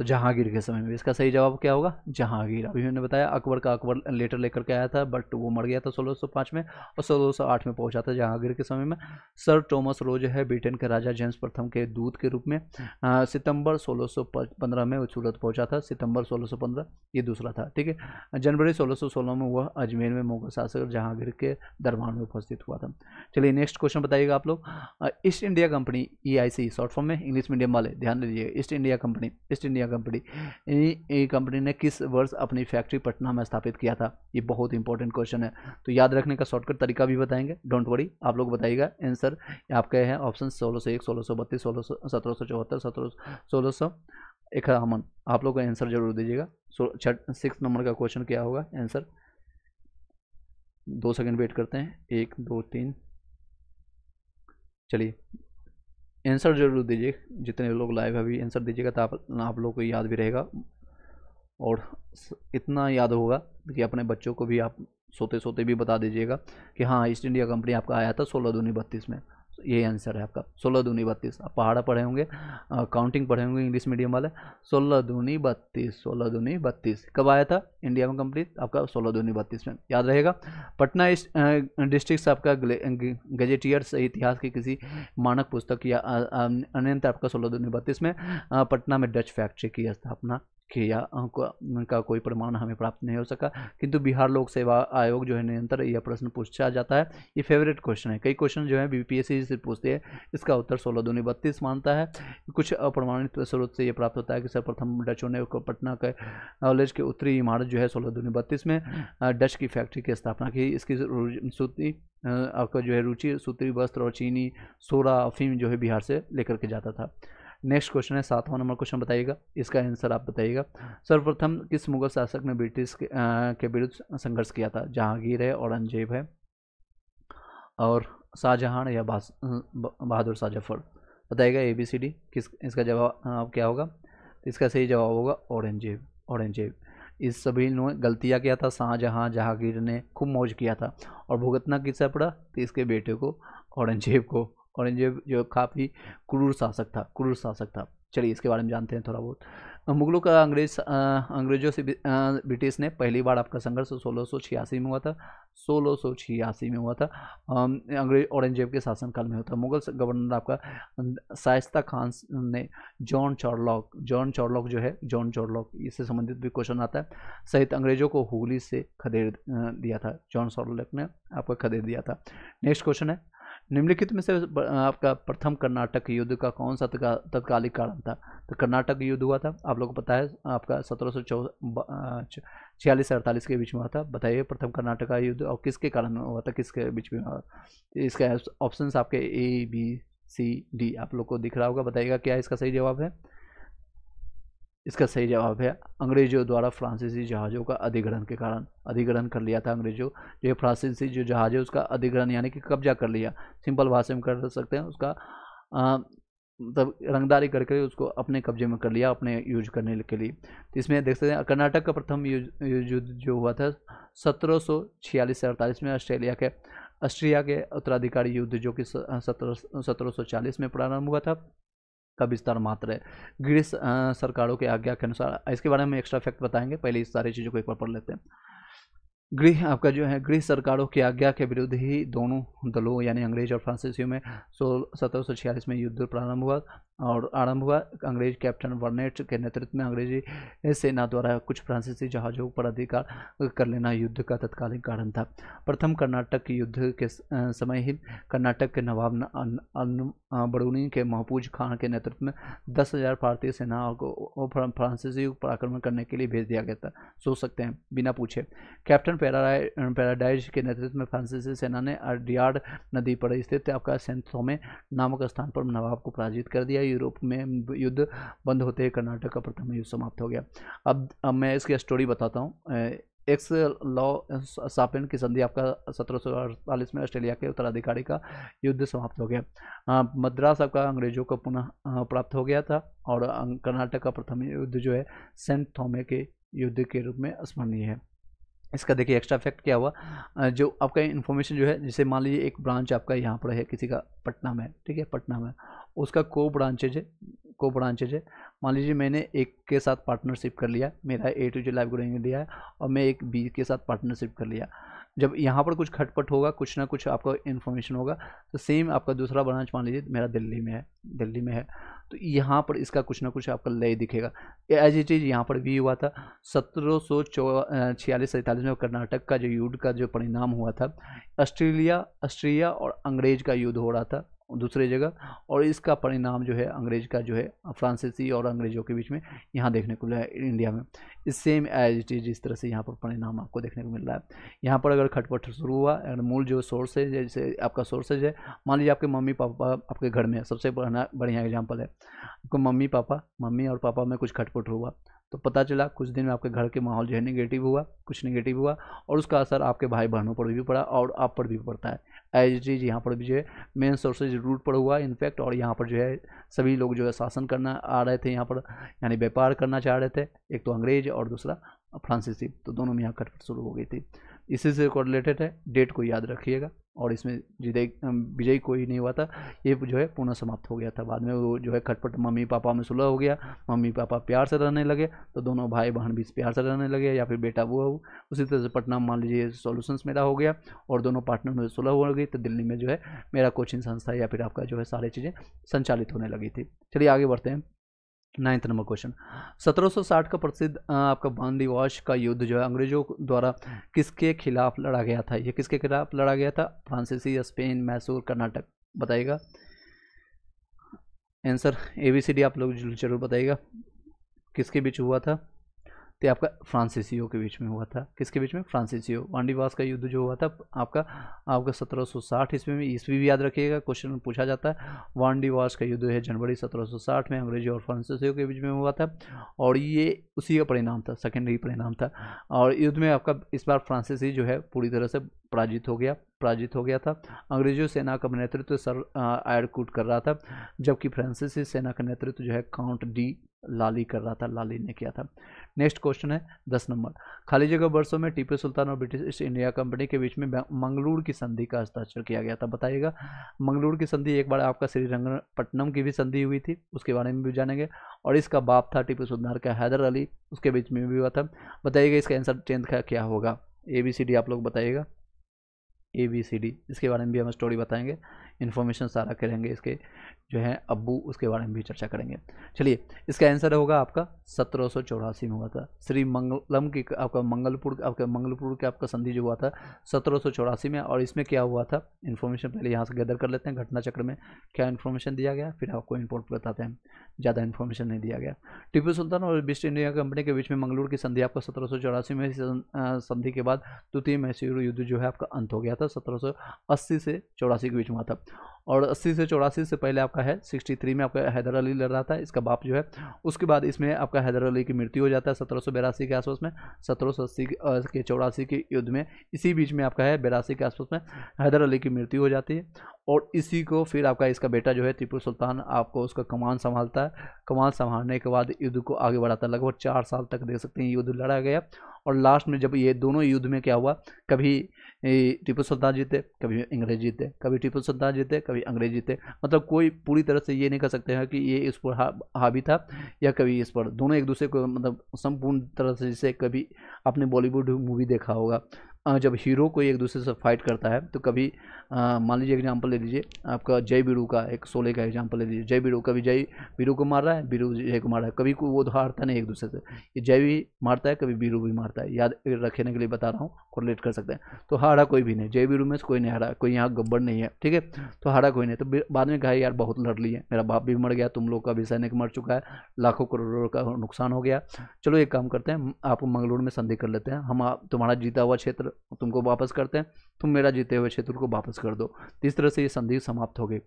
तो जहांगीर के समय में इसका सही जवाब क्या होगा जहांगीर अभी मैंने बताया अकबर का अकबर लेटर लेकर के आया था बट वो मर गया था 1605 में और 1608 में पहुंचा था जहांगीर के समय में सर टॉमस रो जो है ब्रिटेन के राजा जेम्स प्रथम के दूत के रूप में आ, सितंबर 1615 में वो सूरत पहुंचा था सितंबर 1615 ये दूसरा था ठीक है जनवरी सोलह में वह अजमेर में मुगल शासक जहांगीर के दरबार में उपस्थित हुआ था चलिए नेक्स्ट क्वेश्चन बताइएगा आप लोग East India company E short form में इंग्लिश मीडियम वाले ध्यान दीजिए East India company East India company company ने किस वर्ष अपनी फैक्ट्री पटना में स्थापित किया था ये बहुत इंपॉर्टेंट क्वेश्चन है तो याद रखने का शॉर्टकट तरीका भी बताएंगे डोंट वरी आप लोग बताइएगा आंसर आपके हैं ऑप्शन सोलह सौ एक सोलह सौ बत्तीस सोलह सौ सत्रह सौ चौहत्तर सत्रह आप लोग का आंसर जरूर दीजिएगा छठ सिक्स नंबर का क्वेश्चन क्या होगा आंसर दो सेकेंड वेट करते हैं एक दो तीन चलिए आंसर जरूर दीजिए जितने लोग लाइव अभी आंसर दीजिएगा तो आप आप लोग को याद भी रहेगा और इतना याद होगा कि अपने बच्चों को भी आप सोते सोते भी बता दीजिएगा कि हाँ ईस्ट इंडिया कंपनी आपका आया था सोलह दूनी बत्तीस में यही आंसर है आपका सोलह दूनी बत्तीस आप पहाड़ा पढ़े होंगे काउंटिंग पढ़े होंगे इंग्लिश मीडियम वाले सोलह दूनी बत्तीस सोलह दूनी बत्तीस कब आया था इंडिया में कंप्लीट आपका सोलह दूनी बत्तीस में याद रहेगा पटना डिस्ट्रिक्ट से आपका गजेटियर्स इतिहास की किसी मानक पुस्तक या अनंत आपका सोलह दूनी बत्तीस में पटना में डच फैक्ट्री की स्थापना के या उनका कोई प्रमाण हमें प्राप्त नहीं हो सका किंतु बिहार लोक सेवा आयोग जो है निरंतर यह प्रश्न पूछा जाता है ये फेवरेट क्वेश्चन है कई क्वेश्चन जो है बीपीएससी से पूछते हैं इसका उत्तर सोलह दूनी बत्तीस मानता है कुछ अप्रमाणित स्रोत से यह प्राप्त होता है कि सर्वप्रथम डचों ने पटना के कॉलेज के उत्तरी इमारत जो है सोलह दूनी बत्तीस में डच की फैक्ट्री की स्थापना की इसकी सूती आपका जो है रुचि सूत्री वस्त्र और चीनी सोरा अफीम जो है बिहार से लेकर के जाता था नेक्स्ट क्वेश्चन है सातवां नंबर क्वेश्चन बताइएगा इसका आंसर आप बताइएगा सर्वप्रथम किस मुगल शासक ने ब्रिटिश के, के विरुद्ध संघर्ष किया था जहांगीर है औरंगजेब है और शाहजहां या बहादुर शाह जफर बताइएगा ए बी सी डी किस इसका जवाब आप क्या होगा इसका सही जवाब होगा औरंगजेब औरंगजेब इस सभी ने गलतियाँ किया था शाहजहाँ जहांगीर ने खूब मौज किया था और भुगतना किसा पड़ा तो इसके बेटे को औरंगजेब को औरंगजेब जो काफ़ी क्रूर शासक था क्रूर शासक था चलिए इसके बारे में जानते हैं थोड़ा बहुत मुगलों का अंग्रेज अंग्रेजों से ब्रिटिश ने पहली बार आपका संघर्ष सोलह में हुआ था सोलह में हुआ था अंग्रेज औरंगजेब के शासनकाल में होता मुगल गवर्नर आपका साइस्ता खान ने जॉन चॉर्लॉक जॉन चॉर्लॉक जो है जॉन चॉर्लॉक इससे संबंधित भी क्वेश्चन आता है सहित अंग्रेजों को हुगली से खदेड़ दिया था जॉन चॉर्लॉक ने आपका खदेड़ दिया था नेक्स्ट क्वेश्चन है निम्नलिखित में से आपका प्रथम कर्नाटक युद्ध का कौन सा तत्कालिक कारण था तो कर्नाटक युद्ध हुआ था आप लोगों को पता है आपका सत्रह सौ छियालीस से अड़तालीस के बीच में हुआ था बताइए प्रथम कर्नाटक का युद्ध और किसके कारण हुआ था किसके बीच में हुआ इसका ऑप्शन आपके ए बी सी डी आप लोग को दिख रहा होगा बताइएगा क्या इसका सही जवाब है इसका सही जवाब है अंग्रेजों द्वारा फ्रांसीसी जहाज़ों का अधिग्रहण के कारण अधिग्रहण कर लिया था अंग्रेजों जो ये फ्रांसीसी जो जहाज़ है उसका अधिग्रहण यानी कि कब्जा कर लिया सिंपल भाषा में कर सकते हैं उसका मतलब रंगदारी करके उसको अपने कब्जे में कर लिया अपने यूज करने के लिए तो इसमें देख सकते हैं कर्नाटक का प्रथम युद्ध जो हुआ था सत्रह से अड़तालीस में ऑस्ट्रेलिया के ऑस्ट्रिया के उत्तराधिकारी युद्ध जो कि सत्रह सत्रह में प्रारंभ हुआ था का विस्तार मात्र है गिरीश सरकारों के आज्ञा के अनुसार इसके बारे में एक्स्ट्रा फैक्ट बताएंगे पहले इस सारी चीज़ों को एक बार पढ़ लेते हैं गृह आपका जो है गृह सरकारों की आज्ञा के विरुद्ध ही दोनों दलों यानी अंग्रेज और फ्रांसीसियों में सोलह सत्रह में युद्ध प्रारंभ हुआ और आरंभ हुआ अंग्रेज कैप्टन वर्नेट के नेतृत्व में अंग्रेजी सेना द्वारा कुछ फ्रांसीसी जहाज़ों पर अधिकार कर लेना युद्ध का तत्कालीन कारण था प्रथम कर्नाटक युद्ध के समय ही कर्नाटक के नवाब बड़ूनी के महपूज खान के नेतृत्व में दस हज़ार भारतीय सेना को फ्रांसीसी पर आक्रमण करने के लिए भेज दिया गया था सोच सकते हैं बिना पूछे कैप्टन पैराडाइज के नेतृत्व में फ्रांसीसी सेना ने अडियाड नदी पर स्थित आपका सेंट थोमे नामक स्थान पर नवाब को पराजित कर दिया यूरोप में युद्ध बंद होते ही कर्नाटक का प्रथम युद्ध समाप्त हो गया अब अब मैं इसकी स्टोरी बताता हूँ एक्स लॉ सापेन की संधि आपका सत्रह में ऑस्ट्रेलिया के उत्तराधिकारी का युद्ध समाप्त हो गया मद्रास आपका अंग्रेजों को पुनः प्राप्त हो गया था और अं, कर्नाटक का प्रथम युद्ध जो है सेंट थोमे के युद्ध के रूप में स्मरणीय है इसका देखिए एक्स्ट्रा इफेक्ट क्या हुआ जो आपका इन्फॉर्मेशन जो है जैसे मान लीजिए एक ब्रांच आपका यहाँ पर है किसी का पटना में ठीक है पटना में उसका को ब्रांचेज है को ब्रांचेज है मान लीजिए मैंने एक के साथ पार्टनरशिप कर लिया मेरा A to J live growing India है और मैं एक बी के साथ पार्टनरशिप कर लिया जब यहाँ पर कुछ खटपट होगा कुछ ना कुछ आपका इन्फॉर्मेशन होगा तो सेम आपका दूसरा ब्रांच मान लीजिए मेरा दिल्ली में है दिल्ली में है तो यहाँ पर इसका कुछ ना कुछ आपका लय दिखेगा एज इट इज यहाँ पर भी हुआ था सत्रह सौ छियालीस सैंतालीस में कर्नाटक का जो युद्ध का जो परिणाम हुआ था ऑस्ट्रेलिया ऑस्ट्रिया और अंग्रेज का युद्ध हो रहा था दूसरी जगह और इसका परिणाम जो है अंग्रेज का जो है फ्रांसीसी और अंग्रेजों के बीच में यहाँ देखने को मिला है इंडिया में इस सेम एज इट इज इस तरह से यहाँ पर परिणाम आपको देखने को मिल रहा है यहाँ पर अगर खटपट शुरू हुआ अगर मूल जो सोर्सेज है जैसे आपका सोर्सेज है मान लीजिए आपके मम्मी पापा आपके घर में सबसे बढ़िया एग्जाम्पल है आपको मम्मी पापा मम्मी और पापा में कुछ खटपट हुआ तो पता चला कुछ दिन में आपके घर के माहौल जो है निगेटिव हुआ कुछ निगेटिव हुआ और उसका असर आपके भाई बहनों पर भी पड़ा और आप पर भी पड़ता है एच डी यहाँ पर भी जो है मेन सोर्सेज रूट पर हुआ इनफैक्ट और यहाँ पर जो है सभी लोग जो है शासन करना आ रहे थे यहाँ पर यानी व्यापार करना चाह रहे थे एक तो अंग्रेज और दूसरा फ्रांसीसी तो दोनों में यहाँ कटपट शुरू हो गई थी इसी से रिलेटेड है डेट को याद रखिएगा और इसमें विजय विजय कोई नहीं हुआ था ये जो है पुनः समाप्त हो गया था बाद में वो जो है खटपट मम्मी पापा में सुलह हो गया मम्मी पापा प्यार से रहने लगे तो दोनों भाई बहन भी प्यार से रहने लगे या फिर बेटा वो उसी तरह से पटना मान लीजिए सॉल्यूशंस मेरा हो गया और दोनों पार्टनर में सुलह हो गई तो दिल्ली में जो है मेरा कोचिंग संस्था या फिर आपका जो है सारी चीज़ें संचालित होने लगी थी चलिए आगे बढ़ते हैं नाइन्थ नंबर क्वेश्चन 1760 का प्रसिद्ध आपका वॉश का युद्ध जो है अंग्रेजों द्वारा किसके खिलाफ लड़ा गया था ये किसके खिलाफ लड़ा गया था फ्रांसीसी स्पेन मैसूर कर्नाटक बताइएगा आंसर एबीसीडी आप लोग जरूर बताइएगा किसके बीच हुआ था तो आपका फ्रांसीसियों के बीच में हुआ था किसके बीच में फ्रांसीसियो वांडीवास का युद्ध जो हुआ था आपका आपका 1760 ईस्वी में ईस्वी भी याद रखिएगा क्वेश्चन पूछा जाता है वांडीवास का युद्ध है जनवरी 1760 में अंग्रेजी और फ्रांसीसियों के बीच में हुआ था और ये उसी का परिणाम था सेकेंडरी परिणाम था और युद्ध में आपका इस बार फ्रांसीसी जो है पूरी तरह से पराजित हो गया पराजित हो गया था अंग्रेजों सेना का नेतृत्व सर आयरकूट कर रहा था जबकि फ्रांसीसी सेना का नेतृत्व जो है काउंट डी लाली कर रहा था लाली ने किया था नेक्स्ट क्वेश्चन है दस नंबर खाली जगह बरसों में टीपू सुल्तान और ब्रिटिश ईस्ट इंडिया कंपनी के बीच में मंगलूर की संधि का हस्ताक्षर किया गया था बताइएगा मंगलूर की संधि एक बार आपका श्रीरंगपट्टनम की भी संधि हुई थी उसके बारे में भी जानेंगे और इसका बाप था टीपू सुल्तान का हैदर अली उसके बीच में भी हुआ था बताइएगा इसका आंसर टेंथ का क्या होगा ए बी सी डी आप लोग बताइएगा ए बी सी डी इसके बारे में भी हम स्टोरी बताएंगे इन्फॉर्मेशन सारा करेंगे इसके जो है अब्बू उसके बारे में भी चर्चा करेंगे चलिए इसका आंसर होगा आपका सत्रह में हुआ था श्री मंगलम की आपका मंगलपुर आपका मंगलपुर के आपका संधि जो हुआ था सत्रह में और इसमें क्या हुआ था इन्फॉर्मेशन पहले यहाँ से गैदर कर लेते हैं घटना चक्र में क्या इन्फॉर्मेशन दिया गया फिर आपको इम्पोर्ट बताते हैं ज़्यादा इन्फॉर्मेशन नहीं दिया गया टिपू सुल्तान और ईस्ट इंडिया कंपनी के बीच में मंगलूर की संधि आपका सत्रह में संधि के बाद द्वितीय मैसूर युद्ध जो है आपका अंत हो गया था सत्रह से चौरासी के बीच में हुआ था और अस्सी से चौरासी से पहले आपका है सिक्सटी थ्री में आपका हैदर अली लड़ रहा था इसका बाप जो है उसके बाद इसमें आपका हैदर अली की मृत्यु हो जाता है सत्रह के आसपास में सत्रह के चौरासी के युद्ध में इसी बीच में आपका है बेरासी के आसपास में हैदर अली की मृत्यु हो जाती है और इसी को फिर आपका इसका बेटा जो है टीपू सुल्तान आपको उसका कमान संभालता है कमान संभालने के बाद युद्ध को आगे बढ़ाता है लगभग चार साल तक देख सकते हैं युद्ध लड़ा गया और लास्ट में जब ये दोनों युद्ध में क्या हुआ कभी टीपू सुल्तान जीते कभी अंग्रेज जीते कभी टीपू सुल्तान जीते कभी अंग्रेज जीते मतलब कोई पूरी तरह से ये नहीं कह सकते हैं कि ये इस पर हावी था या कभी इस पर दोनों एक दूसरे को मतलब संपूर्ण तरह से जैसे कभी आपने बॉलीवुड मूवी देखा होगा जब हीरो कोई एक दूसरे से फाइट करता है तो कभी मान लीजिए एग्जांपल ले लीजिए आपका जय बीरू का एक सोले का एग्जांपल ले लीजिए जय बीरू कभी जय बीरू को मार रहा है बीरू जय को मार रहा है कभी वो हारता नहीं एक दूसरे से ये जय भी मारता है कभी बीरू भी मारता है याद रखने के लिए बता रहा हूँ कोरिलेट कर सकते हैं तो हारा कोई भी नहीं जय बीरू में से कोई नहीं हारा कोई यहाँ गब्बर नहीं है ठीक है तो हारा कोई नहीं तो बाद में कहा यार बहुत लड़ ली है मेरा बाप भी मर गया तुम लोग का भी सैनिक मर चुका है लाखों करोड़ों का नुकसान हो गया चलो एक काम करते हैं आप मंगलोर में संधि कर लेते हैं हम तुम्हारा जीता हुआ क्षेत्र तुमको वापस करते हैं तुम मेरा जीते हुए क्षेत्र को वापस कर दो इस तरह से ये संधि समाप्त हो गई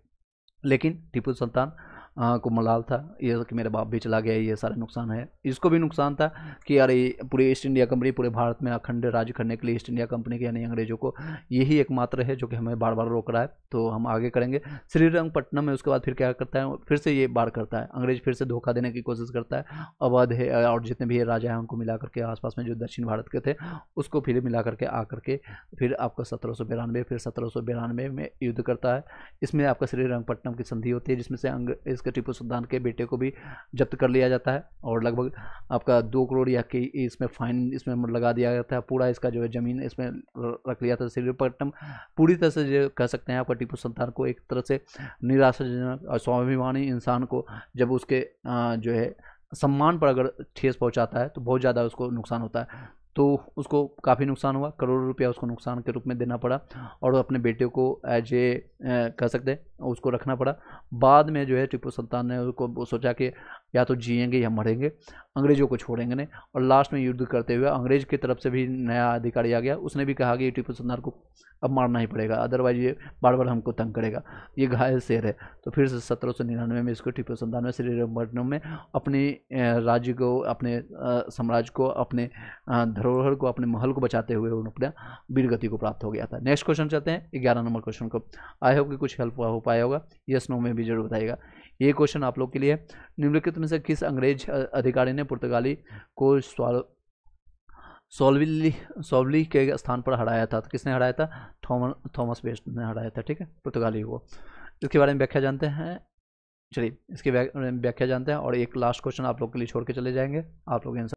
लेकिन टीपू सुल्तान को मलाल था ये कि मेरा बाप भी चला गया ये सारा नुकसान है इसको भी नुकसान था कि यार ये पूरी ईस्ट इंडिया कंपनी पूरे भारत में अखंड राज्य करने के लिए ईस्ट इंडिया कंपनी के यानी अंग्रेजों को यही एकमात्र है जो कि हमें बार बार रोक रहा है तो हम आगे करेंगे श्रीरंगपट्टनम में उसके बाद फिर क्या करता है फिर से ये बार करता है अंग्रेज फिर से धोखा देने की कोशिश करता है अवध है और जितने भी राजा हैं उनको मिला करके आसपास में जो दक्षिण भारत के थे उसको फिर मिला करके आ करके फिर आपका सत्रह फिर सत्रह में युद्ध करता है इसमें आपका श्रीरंगपट्टनम की संधि होती है जिसमें से अंग्रेज के टीपू सुल्तान के बेटे को भी जब्त कर लिया जाता है और लगभग आपका दो करोड़ या कि इसमें फाइन इसमें मतलब लगा दिया जाता है पूरा इसका जो है ज़मीन इसमें रख लिया था श्रीपट्टनम पूरी तरह से जो कह सकते हैं आपका टीपू सुल्तान को एक तरह से निराशाजनक और स्वाभिमानी इंसान को जब उसके जो है सम्मान पर अगर ठेस पहुंचाता है तो बहुत ज़्यादा उसको नुकसान होता है तो उसको काफ़ी नुकसान हुआ करोड़ों रुपया उसको नुकसान के रूप में देना पड़ा और अपने बेटे को एज ए कह सकते हैं उसको रखना पड़ा बाद में जो है टिपू सुल्तान ने उसको सोचा कि या तो जिएंगे या मरेंगे अंग्रेज़ों को छोड़ेंगे नहीं और लास्ट में युद्ध करते हुए अंग्रेज़ की तरफ से भी नया अधिकारी आ गया उसने भी कहा कि टीपू सुल्तान को अब मारना ही पड़ेगा अदरवाइज ये बार बार हमको तंग करेगा ये घायल शेर है तो फिर से सत्रह सौ निन्यानवे में इसको टीपू सुल्तान में श्रीरंगपट्टनम में अपने राज्य को अपने साम्राज्य को अपने धरोहर को अपने महल को बचाते हुए अपने वीरगति को प्राप्त हो गया था नेक्स्ट क्वेश्चन चलते हैं ग्यारह नंबर क्वेश्चन को आई होप कि कुछ हेल्प हो पाया होगा यस नो में भी जरूर बताएगा ये क्वेश्चन आप लोग के लिए निम्नलिखित में से किस अंग्रेज अधिकारी ने पुर्तगाली को सोलविली सोलवली के स्थान पर हराया था तो किसने हराया था थॉमस थॉमस बेस्ट ने हराया था ठीक है पुर्तगाली को इसके बारे में व्याख्या जानते हैं चलिए इसके व्याख्या जानते हैं और एक लास्ट क्वेश्चन आप लोग के लिए छोड़ के चले जाएंगे आप लोग आंसर